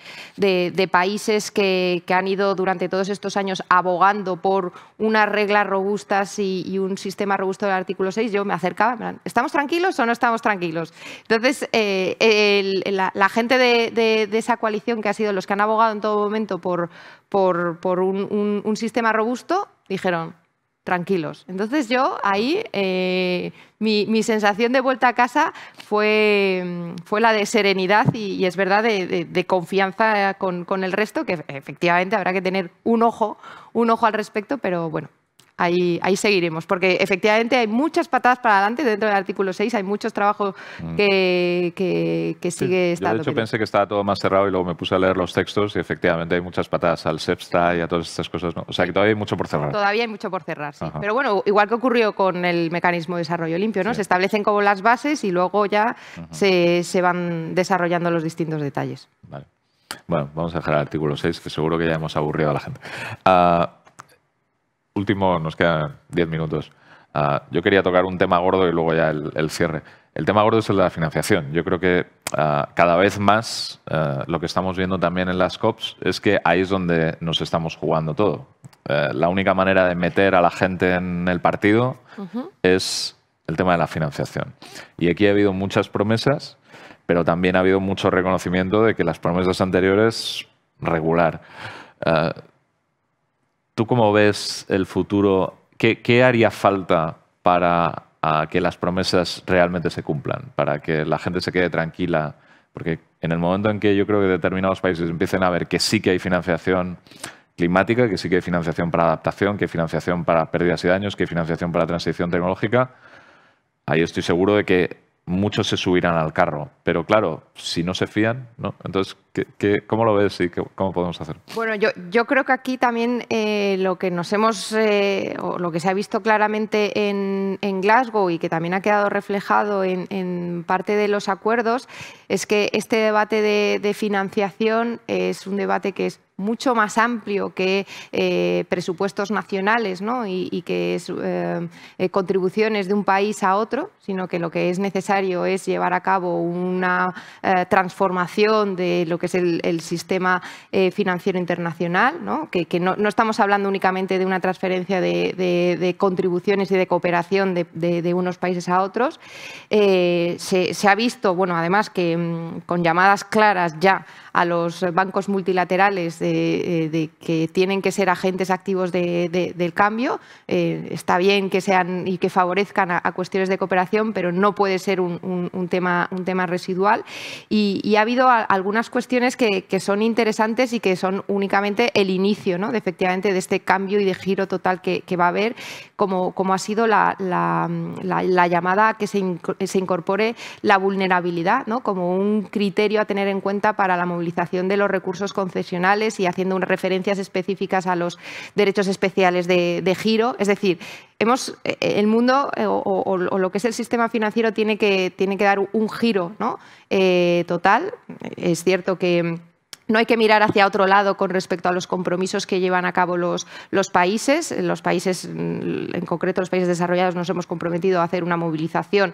países que, han ido durante todos estos años abogando por unas reglas robustas y, y, un sistema robusto del artículo 6 yo me acercaba, me ¿estamos tranquilos o no estamos tranquilos? Entonces, eh, la, gente de, esa coalición que ha sido los que han abogado en todo momento por, un, sistema robusto, dijeron, tranquilos. Entonces yo ahí eh, mi, sensación de vuelta a casa fue, la de serenidad y, es verdad de, confianza con, con, el resto, que efectivamente habrá que tener un ojo, un ojo al respecto, pero bueno, ahí, ahí seguiremos, porque efectivamente hay muchas patadas para adelante dentro del artículo 6, hay muchos trabajos mm. que, sigue estando. Yo de hecho pensé que estaba todo más cerrado y luego me puse a leer los textos y efectivamente hay muchas patadas al SEPSTA y a todas estas cosas, O sea que todavía hay mucho por cerrar. Todavía hay mucho por cerrar, sí. Pero bueno, igual que ocurrió con el mecanismo de desarrollo limpio, ¿no? Se establecen como las bases y luego ya se, van desarrollando los distintos detalles. Bueno, vamos a dejar el artículo 6, que seguro que ya hemos aburrido a la gente. Ah, último, nos quedan 10 minutos. Ah, yo quería tocar un tema gordo y luego ya el, cierre. El tema gordo es el de la financiación. Yo creo que ah, cada vez más ah, lo que estamos viendo también en las COPs es que ahí es donde nos estamos jugando todo. Eh, la única manera de meter a la gente en el partido es el tema de la financiación. Y aquí ha habido muchas promesas, pero también ha habido mucho reconocimiento de que las promesas anteriores regular. ¿Tú cómo ves el futuro? ¿Qué, haría falta para que las promesas realmente se cumplan, para que la gente se quede tranquila? Porque en el momento en que yo creo que determinados países empiecen a ver que sí que hay financiación climática, que sí que hay financiación para adaptación, que hay financiación para pérdidas y daños, que hay financiación para transición tecnológica, ahí estoy seguro de que muchos se subirán al carro. Pero claro, si no se fían, ¿no? Entonces, cómo lo ves y cómo podemos hacer? Bueno, yo, creo que aquí también eh, lo que nos hemos, eh, o lo que se ha visto claramente en, Glasgow y que también ha quedado reflejado en, parte de los acuerdos, es que este debate de financiación es un debate que es mucho más amplio que eh, presupuestos nacionales y, que es eh, contribuciones de un país a otro, sino que lo que es necesario es llevar a cabo una eh, transformación de lo que es el, sistema financiero internacional, ¿no? que, no, estamos hablando únicamente de una transferencia de, contribuciones y de cooperación de, unos países a otros. Se, ha visto, bueno, además que mm, con llamadas claras ya a los bancos multilaterales eh, de, que tienen que ser agentes activos del cambio. Eh, está bien que sean y que favorezcan a, cuestiones de cooperación, pero no puede ser un, tema, un tema residual. Y, ha habido algunas cuestiones que, son interesantes y que son únicamente el inicio, ¿no? de, efectivamente, de este cambio y de giro total que, va a haber, como, como ha sido la, la, llamada a que se, se incorpore la vulnerabilidad ¿no? como un criterio a tener en cuenta para la movilidad de los recursos concesionales y haciendo unas referencias específicas a los derechos especiales de, giro. Es decir, eh, el mundo eh, o, lo que es el sistema financiero tiene que, dar un giro eh, total. Es cierto que no hay que mirar hacia otro lado con respecto a los compromisos que llevan a cabo los, los, países. Los países, en concreto los países desarrollados, nos hemos comprometido a hacer una movilización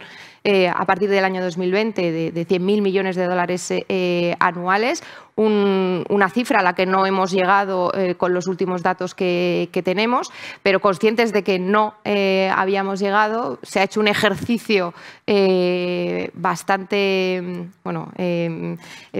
eh, a partir del año 2020 de, de 100.000 millones de dólares eh, eh, anuales, una cifra a la que no hemos llegado con los últimos datos que, tenemos, pero conscientes de que no habíamos llegado, se ha hecho un ejercicio bastante, bueno,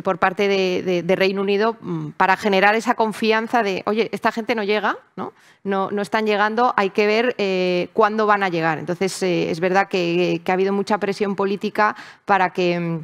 por parte de, Reino Unido mm, para generar esa confianza de, oye, esta gente no llega, no, no, no están llegando, hay que ver cuándo van a llegar. Entonces, es verdad que ha habido mucha presión política para que mm,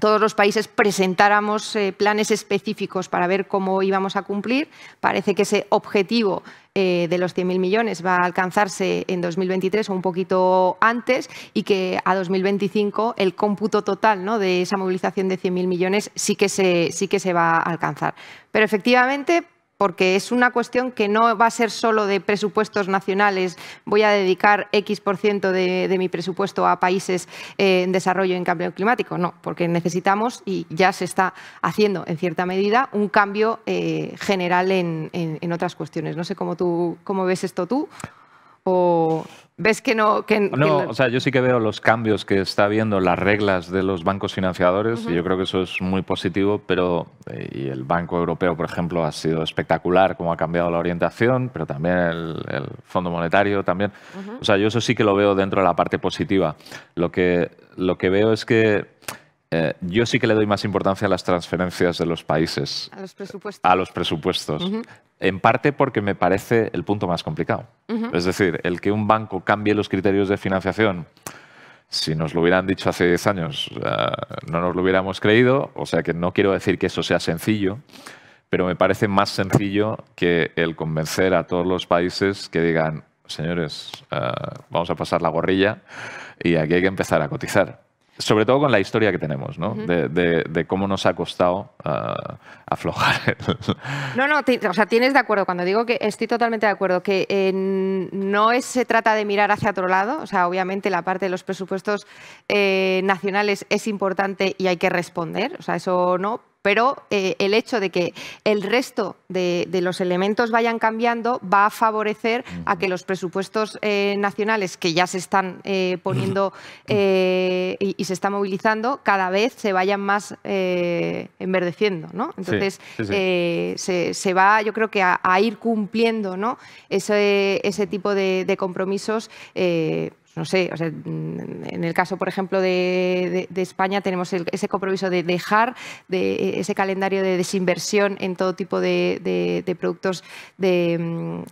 todos los países presentáramos eh, planes específicos para ver cómo íbamos a cumplir. Parece que ese objetivo eh, de los 100.000 millones va a alcanzarse en 2023 o un poquito antes y que a 2025 el cómputo total ¿no? de esa movilización de 100.000 millones sí que, se, sí que se va a alcanzar. Pero efectivamente porque es una cuestión que no va a ser solo de presupuestos nacionales, voy a dedicar X por ciento de, mi presupuesto a países eh, en desarrollo en cambio climático, no, porque necesitamos, y ya se está haciendo en cierta medida, un cambio eh, general en, otras cuestiones. No sé cómo, tú, cómo ves esto tú. ¿O ves que no...? Que, no, o sea, yo sí que veo los cambios que está viendo las reglas de los bancos financiadores y yo creo que eso es muy positivo, pero eh, y el Banco Europeo, por ejemplo, ha sido espectacular cómo ha cambiado la orientación, pero también el, Fondo Monetario también. O sea, yo eso sí que lo veo dentro de la parte positiva. Lo que, lo que veo es que eh, yo sí que le doy más importancia a las transferencias de los países. A los presupuestos. A los presupuestos. En parte porque me parece el punto más complicado. Es decir, el que un banco cambie los criterios de financiación, si nos lo hubieran dicho hace diez años, eh, no nos lo hubiéramos creído. O sea que no quiero decir que eso sea sencillo, pero me parece más sencillo que el convencer a todos los países que digan, señores, eh, vamos a pasar la gorrilla y aquí hay que empezar a cotizar sobre todo con la historia que tenemos, ¿no? de, cómo nos ha costado ah, aflojar. [LAUGHS] no, no, o sea, tienes de acuerdo. Cuando digo que estoy totalmente de acuerdo, que eh, no se trata de mirar hacia otro lado. O sea, obviamente la parte de los presupuestos eh, nacionales es importante y hay que responder. O sea, eso no, pero eh, el hecho de que el resto de, los elementos vayan cambiando va a favorecer a que los presupuestos eh, nacionales que ya se están eh, poniendo y, se están movilizando cada vez se vayan más enverdeciendo. Entonces, Se, va, yo creo que a, ir cumpliendo ese, tipo de compromisos no sé, sea, mm, en el caso, por ejemplo, de, España tenemos ese compromiso de dejar e, ese calendario de desinversión en todo tipo de, productos mm,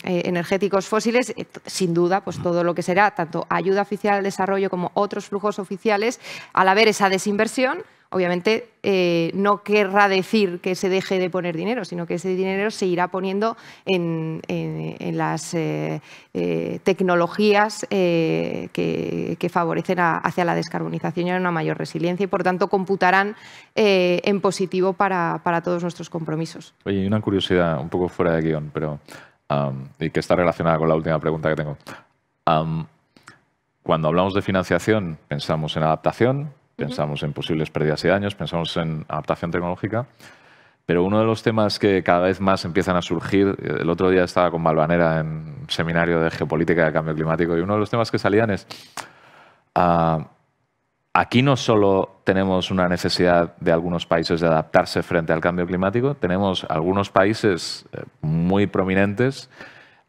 eh, energéticos fósiles. Eh, sin duda, pues todo lo que será tanto ayuda oficial al desarrollo como otros flujos oficiales, al haber esa desinversión, obviamente eh, no querrá decir que se deje de poner dinero, sino que ese dinero se irá poniendo en, las eh, eh, tecnologías que, favorecen hacia la descarbonización y a una mayor resiliencia y, por tanto, computarán en positivo para, todos nuestros compromisos. Oye, una curiosidad un poco fuera de guión, pero, y que está relacionada con la última pregunta que tengo. cuando hablamos de financiación, pensamos en adaptación, Pensamos en posibles pérdidas y daños, pensamos en adaptación tecnológica. Pero uno de los temas que cada vez más empiezan a surgir, el otro día estaba con Malvanera en un seminario de geopolítica de cambio climático y uno de los temas que salían es, ah, aquí no solo tenemos una necesidad de algunos países de adaptarse frente al cambio climático, tenemos algunos países eh, muy prominentes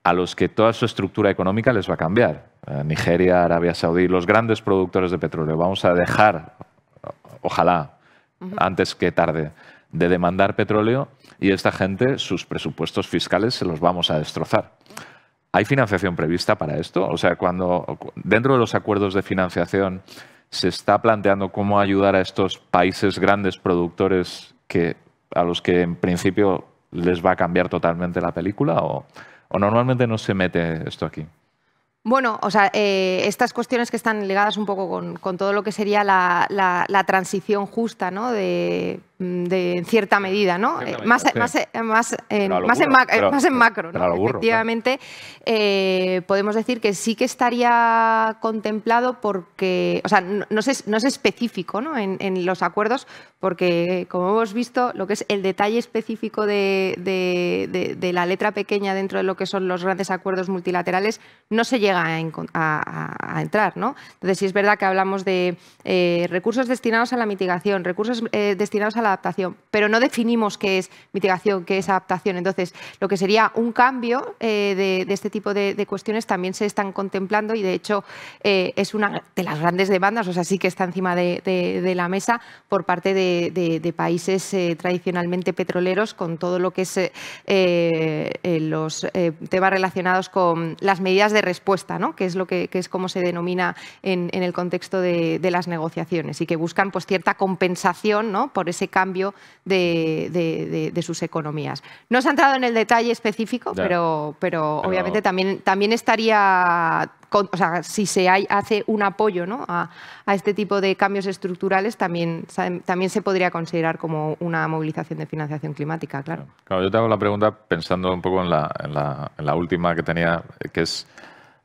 a los que toda su estructura económica les va a cambiar. Eh, Nigeria, Arabia Saudí, los grandes productores de petróleo. Vamos a dejar, ojalá, antes que tarde, de demandar petróleo y esta gente, sus presupuestos fiscales se los vamos a destrozar. ¿Hay financiación prevista para esto? O sea, cuando dentro de los acuerdos de financiación se está planteando cómo ayudar a estos países grandes productores que, a los que en principio les va a cambiar totalmente la película o normalmente no se mete esto aquí. Bueno, o sea, eh, estas cuestiones que están ligadas un poco con, todo lo que sería la, la transición justa, ¿no? De, Mm, de, en cierta medida, ¿no? más, en, eh, macro, ¿no? Efectivamente, eh, podemos decir que sí que estaría contemplado porque, o sea, no, es, específico ¿no? En, los acuerdos, porque como hemos visto, lo que es el detalle específico de, la letra pequeña dentro de lo que son los grandes acuerdos multilaterales no se llega a, entrar, ¿no? Entonces, si es verdad que hablamos de eh, recursos destinados a la mitigación, recursos destinados a la adaptación, pero no definimos qué es mitigación, qué es adaptación. Entonces, lo que sería un cambio eh, de, este tipo de, cuestiones también se están contemplando y, de hecho, eh, es una de las grandes demandas, o sea, sí que está encima de, la mesa por parte de, países eh, tradicionalmente petroleros con todo lo que es los temas relacionados con las medidas de respuesta, ¿no? que es lo que, es como se denomina en, el contexto de, las negociaciones y que buscan pues, cierta compensación ¿no? por ese cambio cambio de, sus economías. No se ha entrado en el detalle específico, pero, obviamente también, también estaría, o sea, si se hace un apoyo a, este tipo de cambios estructurales, también, se podría considerar como una movilización de financiación climática, claro. yo tengo la pregunta pensando un poco en la, última que tenía, que es,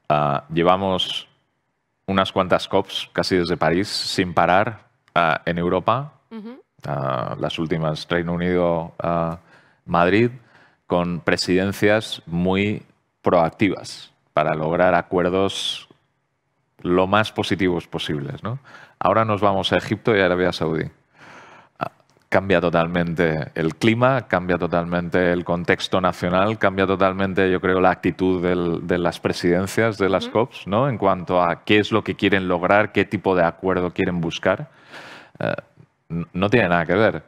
ah, llevamos unas cuantas COPs, casi desde París, sin parar ah, en Europa las últimas Reino Unido, Madrid, con presidencias muy proactivas para lograr acuerdos lo más positivos posibles. Ahora nos vamos a Egipto y Arabia Saudí. Cambia totalmente el clima, cambia totalmente el contexto nacional, cambia totalmente, yo creo, la actitud de las presidencias de las COPs, ¿no? En cuanto a qué es lo que quieren lograr, qué tipo de acuerdo quieren buscar. Eh, no tiene nada que ver.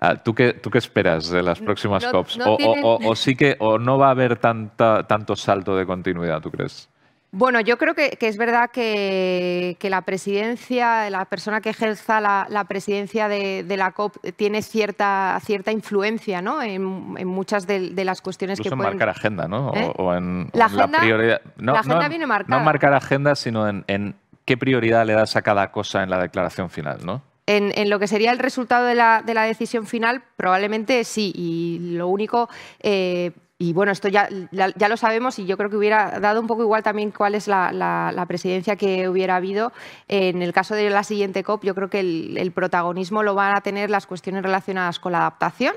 Ah, ¿Tú qué, esperas de las próximas COPs? [LAUGHS] o, sí que o no va a haber tanta, tanto salto de continuidad, tú crees? Bueno, yo creo que, es verdad que, la presidencia, la persona que ejerza la, presidencia de, la COP tiene cierta, cierta influencia ¿no? en, muchas de, las cuestiones que pueden... marcar agenda, ¿no? ¿Eh? en la, prioridad... No, agenda viene marcada. No marcar agenda, sino en, en qué prioridad le das a cada cosa en la declaración final, ¿no? En, lo que sería el resultado de la, decisión final, probablemente sí. Y lo único, eh, y bueno, esto ya, ya, lo sabemos y yo creo que hubiera dado un poco igual también cuál es la, presidencia que hubiera habido. En el caso de la siguiente COP, yo creo que el, protagonismo lo van a tener las cuestiones relacionadas con la adaptación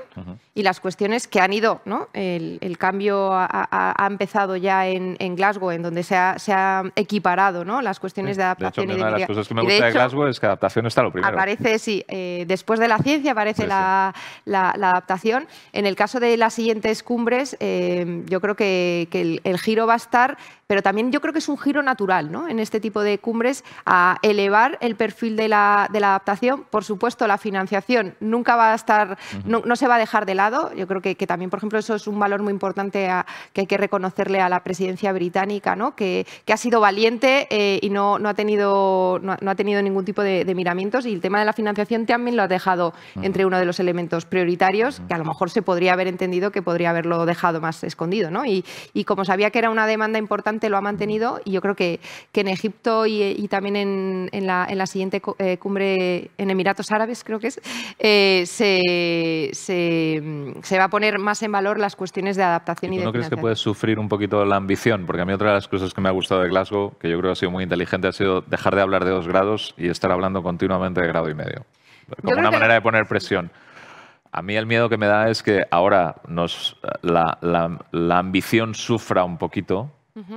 y las cuestiones que han ido. ¿no? El, cambio ha, empezado ya en, Glasgow, en donde se ha, equiparado ¿no? las cuestiones de adaptación. De hecho, una de, las cosas que me gusta de, Glasgow es que adaptación está lo primero. Aparece, sí, eh, después de la ciencia aparece La, adaptación. En el caso de las siguientes cumbres, eh, eh, yo creo que, el, giro va a estar, pero también yo creo que es un giro natural ¿no? en este tipo de cumbres a elevar el perfil de la, adaptación. Por supuesto, la financiación nunca va a estar, no, se va a dejar de lado. Yo creo que, también, por ejemplo, eso es un valor muy importante que hay que reconocerle a la presidencia británica, ¿no? que, ha sido valiente eh, y no, ha tenido, no, ha tenido ningún tipo de, miramientos. Y el tema de la financiación también lo ha dejado entre uno de los elementos prioritarios, que a lo mejor se podría haber entendido que podría haberlo dejado escondido, ¿no? Y, como sabía que era una demanda importante, lo ha mantenido y yo creo que, que en Egipto y, también en, en, la, siguiente eh, cumbre en Emiratos Árabes, creo que es, eh, se, va a poner más en valor las cuestiones de adaptación y, de ¿No crees que puede sufrir un poquito la ambición? Porque a mí otra de las cosas que me ha gustado de Glasgow, que yo creo que ha sido muy inteligente, ha sido dejar de hablar de dos grados y estar hablando continuamente de grado y medio. Como una manera de poner presión. A mí el miedo que me da es que ahora nos, la, la, ambición sufra un poquito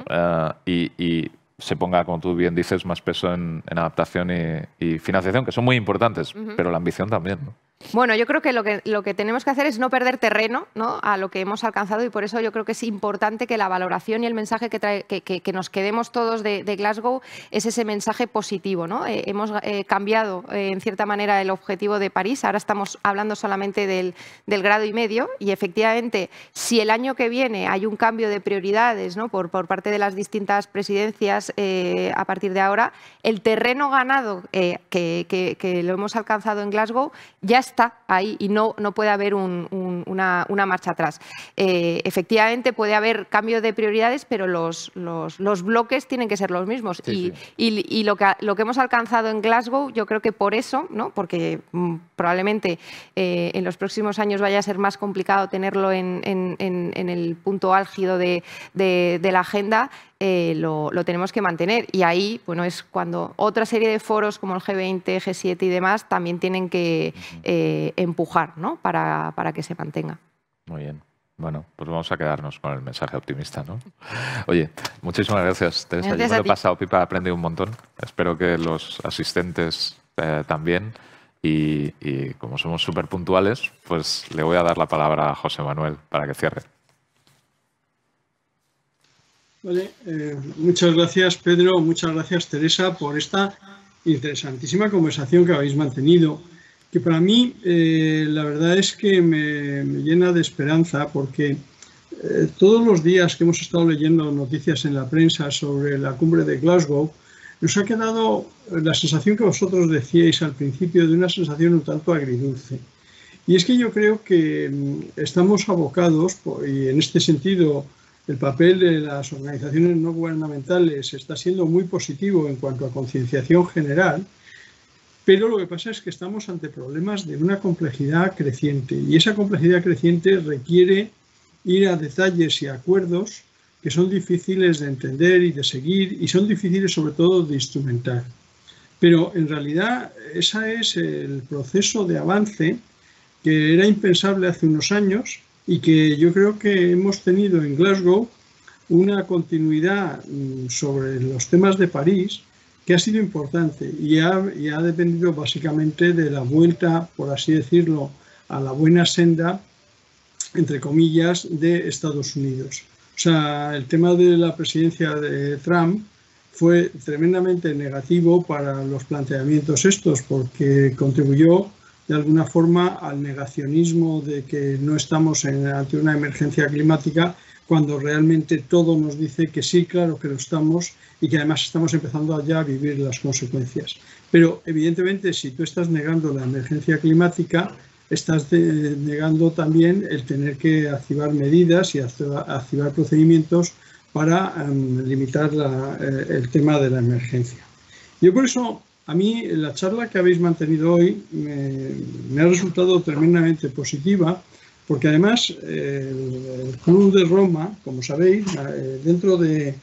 eh, y, se ponga, como tú bien dices, más peso en, adaptación y, financiación, que son muy importantes, pero la ambición también. ¿no? Bueno, yo creo que lo, que lo que tenemos que hacer es no perder terreno a lo que hemos alcanzado y por eso yo creo que es importante que la valoración y el mensaje que, trae, que, nos quedemos todos de, Glasgow es ese mensaje positivo. ¿no? Eh, hemos eh, cambiado eh, en cierta manera el objetivo de París, ahora estamos hablando solamente del, grado y medio y efectivamente si el año que viene hay un cambio de prioridades ¿no? por, por parte de las distintas presidencias a partir de ahora, el terreno ganado que, lo hemos alcanzado en Glasgow ya es está ahí y no, no puede haber una, marcha atrás. Eh, efectivamente puede haber cambio de prioridades, pero los, bloques tienen que ser los mismos. y, lo, que, lo, que, hemos alcanzado en Glasgow, yo creo que por eso, ¿no? porque mm, probablemente eh, en los próximos años vaya a ser más complicado tenerlo en, el punto álgido de la agenda, eh, lo, tenemos que mantener. Y ahí bueno, es cuando otra serie de foros como el G20, G7 y demás también tienen que eh, empujar ¿no? para, que se mantenga. Muy bien. Bueno, pues vamos a quedarnos con el mensaje optimista, ¿no? Oye, muchísimas gracias, Teresa. Yo he pasado pipa, he aprendido un montón. Espero que los asistentes eh, también. Y, y como somos súper puntuales, pues le voy a dar la palabra a José Manuel para que cierre. Vale, eh, muchas gracias Pedro, muchas gracias Teresa por esta interesantísima conversación que habéis mantenido, que para mí eh, la verdad es que me, llena de esperanza porque eh, todos los días que hemos estado leyendo noticias en la prensa sobre la cumbre de Glasgow, nos ha quedado la sensación que vosotros decíais al principio de una sensación un tanto agridulce. Y es que yo creo que mm, estamos abocados, y en este sentido el papel de las organizaciones no gubernamentales está siendo muy positivo en cuanto a concienciación general, pero lo que pasa es que estamos ante problemas de una complejidad creciente y esa complejidad creciente requiere ir a detalles y acuerdos que son difíciles de entender y de seguir y son difíciles sobre todo de instrumentar. Pero en realidad ese es el proceso de avance que era impensable hace unos años y que yo creo que hemos tenido en Glasgow una continuidad mm, sobre los temas de París que ha sido importante y ha, y ha dependido básicamente de la vuelta, por así decirlo, a la buena senda, entre comillas, de Estados Unidos. O sea, el tema de la presidencia de Trump fue tremendamente negativo para los planteamientos estos porque contribuyó de alguna forma al negacionismo de que no estamos ante una emergencia climática cuando realmente todo nos dice que sí, claro que lo estamos y que además estamos empezando ya a vivir las consecuencias. Pero evidentemente si tú estás negando la emergencia climática, estás eh, negando también el tener que activar medidas y activar procedimientos para em, limitar eh, el tema de la emergencia. Yo por eso a mí la charla que habéis mantenido hoy me, ha resultado tremendamente positiva porque además eh, el Club de Roma, como sabéis, eh, dentro de,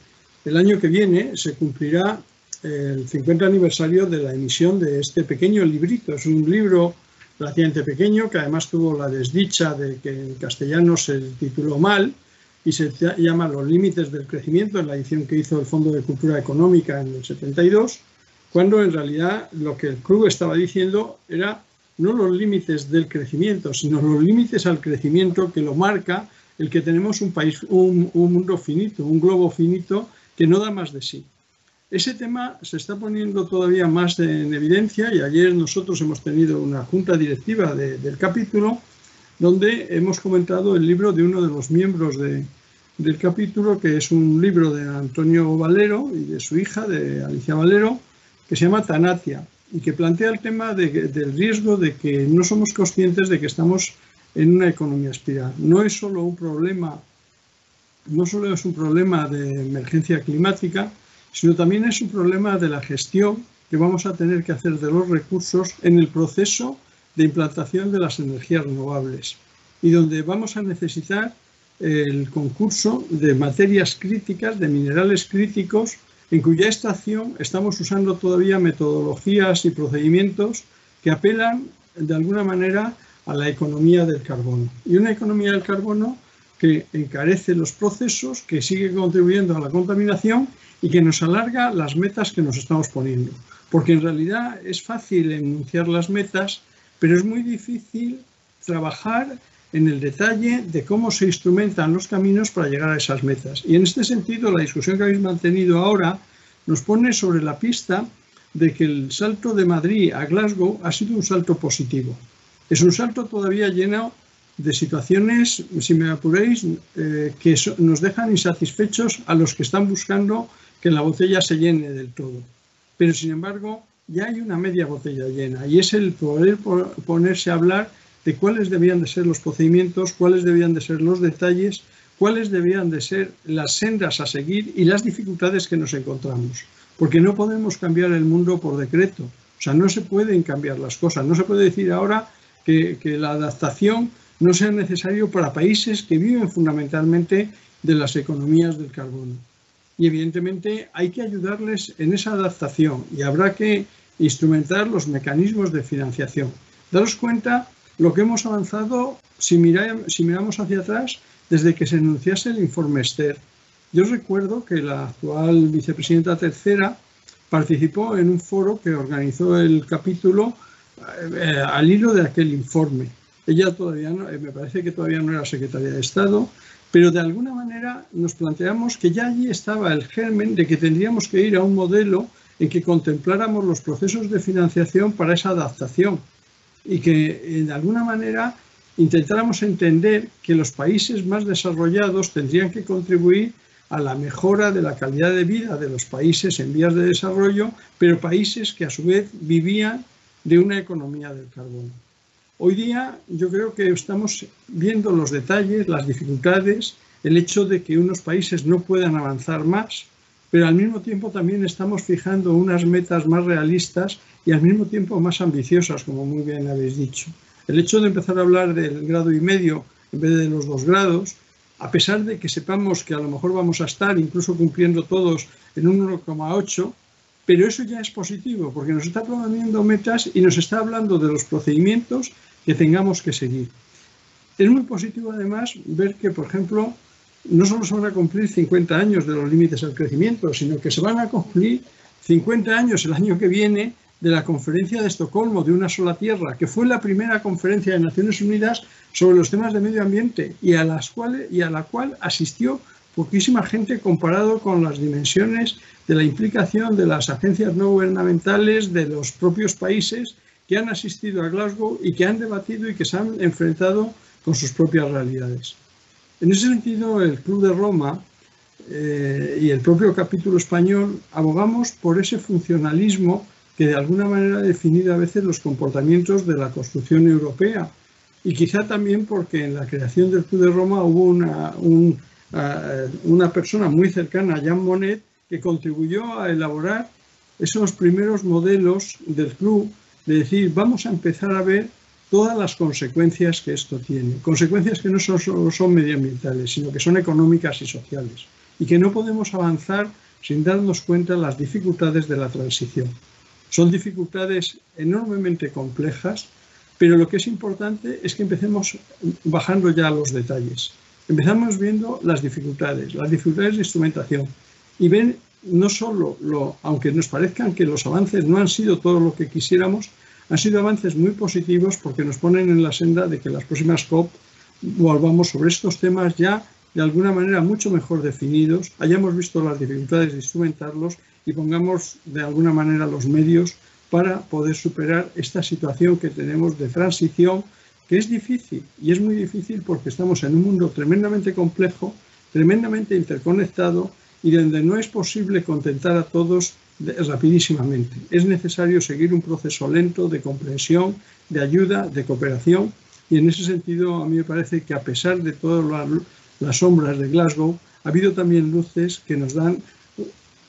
del año que viene se cumplirá el 50 aniversario de la emisión de este pequeño librito. Es un libro relativamente pequeño que además tuvo la desdicha de que en castellano se tituló mal y se llama Los límites del crecimiento en la edición que hizo el Fondo de Cultura Económica en el 72 cuando en realidad lo que el club estaba diciendo era no los límites del crecimiento, sino los límites al crecimiento que lo marca el que tenemos un país, un, mundo finito, un globo finito que no da más de sí. Ese tema se está poniendo todavía más en evidencia y ayer nosotros hemos tenido una junta directiva del capítulo donde hemos comentado el libro de uno de los miembros del capítulo, que es un libro de Antonio Valero y de su hija, de Alicia Valero, que se llama Tanatia y que plantea el tema del riesgo de que no somos conscientes de que estamos en una economía espiral. No es solo un problema, no solo es un problema de emergencia climática, sino también es un problema de la gestión que vamos a tener que hacer de los recursos en el proceso de implantación de las energías renovables y donde vamos a necesitar el concurso de materias críticas, de minerales críticos en cuya estación estamos usando todavía metodologías y procedimientos que apelan de alguna manera a la economía del carbono. Y una economía del carbono que encarece los procesos, que sigue contribuyendo a la contaminación y que nos alarga las metas que nos estamos poniendo. Porque en realidad es fácil enunciar las metas, pero es muy difícil trabajar en el detalle de cómo se instrumentan los caminos para llegar a esas metas. Y en este sentido, la discusión que habéis mantenido ahora nos pone sobre la pista de que el salto de Madrid a Glasgow ha sido un salto positivo. Es un salto todavía lleno de situaciones, si me apuréis, eh, que nos dejan insatisfechos a los que están buscando que la botella se llene del todo. Pero sin embargo, ya hay una media botella llena y es el poder ponerse a hablar de cuáles debían de ser los procedimientos, cuáles debían de ser los detalles, cuáles debían de ser las sendas a seguir y las dificultades que nos encontramos. Porque no podemos cambiar el mundo por decreto. O sea, no se pueden cambiar las cosas. No se puede decir ahora que, la adaptación no sea necesario para países que viven fundamentalmente de las economías del carbono. Y evidentemente hay que ayudarles en esa adaptación y habrá que instrumentar los mecanismos de financiación. Daros cuenta lo que hemos avanzado, si, si miramos hacia atrás, desde que se anunciase el informe Esther. Yo recuerdo que la actual vicepresidenta tercera participó en un foro que organizó el capítulo eh, al hilo de aquel informe. Ella todavía no, eh, me parece que todavía no era secretaria de Estado, pero de alguna manera nos planteamos que ya allí estaba el germen de que tendríamos que ir a un modelo en que contempláramos los procesos de financiación para esa adaptación y que eh, de alguna manera intentáramos entender que los países más desarrollados tendrían que contribuir a la mejora de la calidad de vida de los países en vías de desarrollo, pero países que a su vez vivían de una economía del carbono. Hoy día yo creo que estamos viendo los detalles, las dificultades, el hecho de que unos países no puedan avanzar más pero al mismo tiempo también estamos fijando unas metas más realistas y al mismo tiempo más ambiciosas, como muy bien habéis dicho. El hecho de empezar a hablar del grado y medio en vez de los dos grados, a pesar de que sepamos que a lo mejor vamos a estar incluso cumpliendo todos en un 1,8, pero eso ya es positivo porque nos está proponiendo metas y nos está hablando de los procedimientos que tengamos que seguir. Es muy positivo además ver que, por ejemplo, no solo se van a cumplir 50 años de los límites al crecimiento, sino que se van a cumplir 50 años el año que viene de la conferencia de Estocolmo de una sola tierra, que fue la primera conferencia de Naciones Unidas sobre los temas de medio ambiente y a, y a la cual asistió poquísima gente comparado con las dimensiones de la implicación de las agencias no gubernamentales, de los propios países que han asistido a Glasgow y que han debatido y que se han enfrentado con sus propias realidades. En ese sentido, el Club de Roma eh, y el propio capítulo español abogamos por ese funcionalismo que de alguna manera ha definido a veces los comportamientos de la construcción europea y quizá también porque en la creación del Club de Roma hubo una, ah, una persona muy cercana a Jean Monnet que contribuyó a elaborar esos primeros modelos del club, de decir, vamos a empezar a ver todas las consecuencias que esto tiene, consecuencias que no son, son medioambientales, sino que son económicas y sociales, y que no podemos avanzar sin darnos cuenta de las dificultades de la transición. Son dificultades enormemente complejas, pero lo que es importante es que empecemos bajando ya los detalles. Empezamos viendo las dificultades, las dificultades de instrumentación, y ven no solo, lo, aunque nos parezcan que los avances no han sido todo lo que quisiéramos, han sido avances muy positivos porque nos ponen en la senda de que las próximas COP volvamos sobre estos temas ya de alguna manera mucho mejor definidos, hayamos visto las dificultades de instrumentarlos y pongamos de alguna manera los medios para poder superar esta situación que tenemos de transición, que es difícil, y es muy difícil porque estamos en un mundo tremendamente complejo, tremendamente interconectado y donde no es posible contentar a todos rapidísimamente. Es necesario seguir un proceso lento de comprensión, de ayuda, de cooperación y en ese sentido a mí me parece que a pesar de todas las, sombras de Glasgow, ha habido también luces que nos dan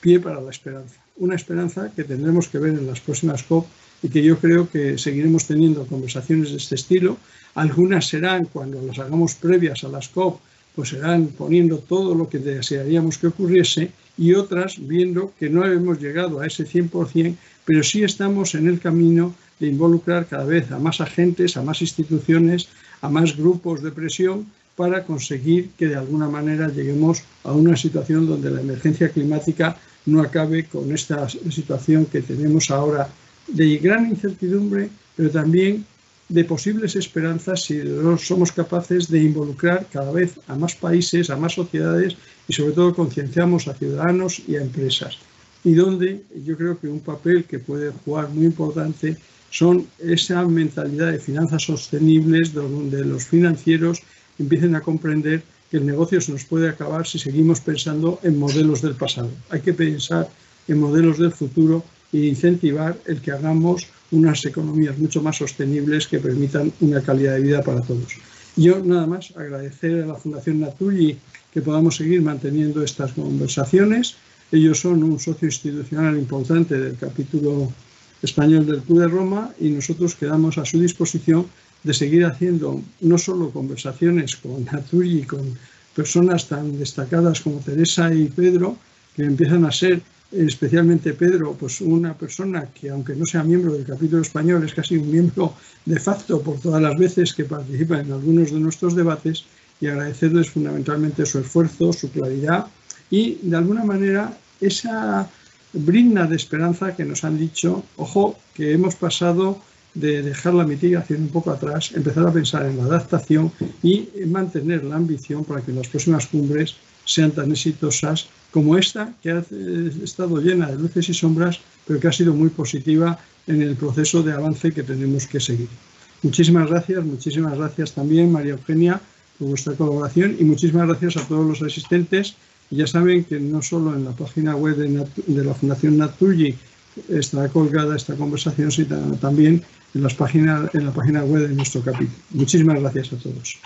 pie para la esperanza. Una esperanza que tendremos que ver en las próximas COP y que yo creo que seguiremos teniendo conversaciones de este estilo. Algunas serán cuando las hagamos previas a las COP pues serán poniendo todo lo que desearíamos que ocurriese y otras viendo que no hemos llegado a ese 100%, pero sí estamos en el camino de involucrar cada vez a más agentes, a más instituciones, a más grupos de presión para conseguir que de alguna manera lleguemos a una situación donde la emergencia climática no acabe con esta situación que tenemos ahora de gran incertidumbre, pero también de posibles esperanzas si no somos capaces de involucrar cada vez a más países, a más sociedades y sobre todo concienciamos a ciudadanos y a empresas. Y donde yo creo que un papel que puede jugar muy importante son esa mentalidad de finanzas sostenibles donde los financieros empiecen a comprender que el negocio se nos puede acabar si seguimos pensando en modelos del pasado. Hay que pensar en modelos del futuro e incentivar el que hagamos unas economías mucho más sostenibles que permitan una calidad de vida para todos. Yo nada más agradecer a la Fundación Natulli que podamos seguir manteniendo estas conversaciones. Ellos son un socio institucional importante del capítulo español del Club de Roma y nosotros quedamos a su disposición de seguir haciendo no solo conversaciones con Natulli y con personas tan destacadas como Teresa y Pedro, que empiezan a ser especialmente Pedro, pues una persona que aunque no sea miembro del capítulo español, es casi un miembro de facto por todas las veces que participa en algunos de nuestros debates y agradecerles fundamentalmente su esfuerzo, su claridad y de alguna manera esa brinda de esperanza que nos han dicho, ojo, que hemos pasado de dejar la mitigación un poco atrás, empezar a pensar en la adaptación y mantener la ambición para que las próximas cumbres sean tan exitosas como esta, que ha eh, estado llena de luces y sombras, pero que ha sido muy positiva en el proceso de avance que tenemos que seguir. Muchísimas gracias, muchísimas gracias también, María Eugenia, por vuestra colaboración y muchísimas gracias a todos los asistentes. Ya saben que no solo en la página web de, la Fundación Natuji está colgada esta conversación, sino también en, las páginas, en la página web de nuestro capítulo. Muchísimas gracias a todos.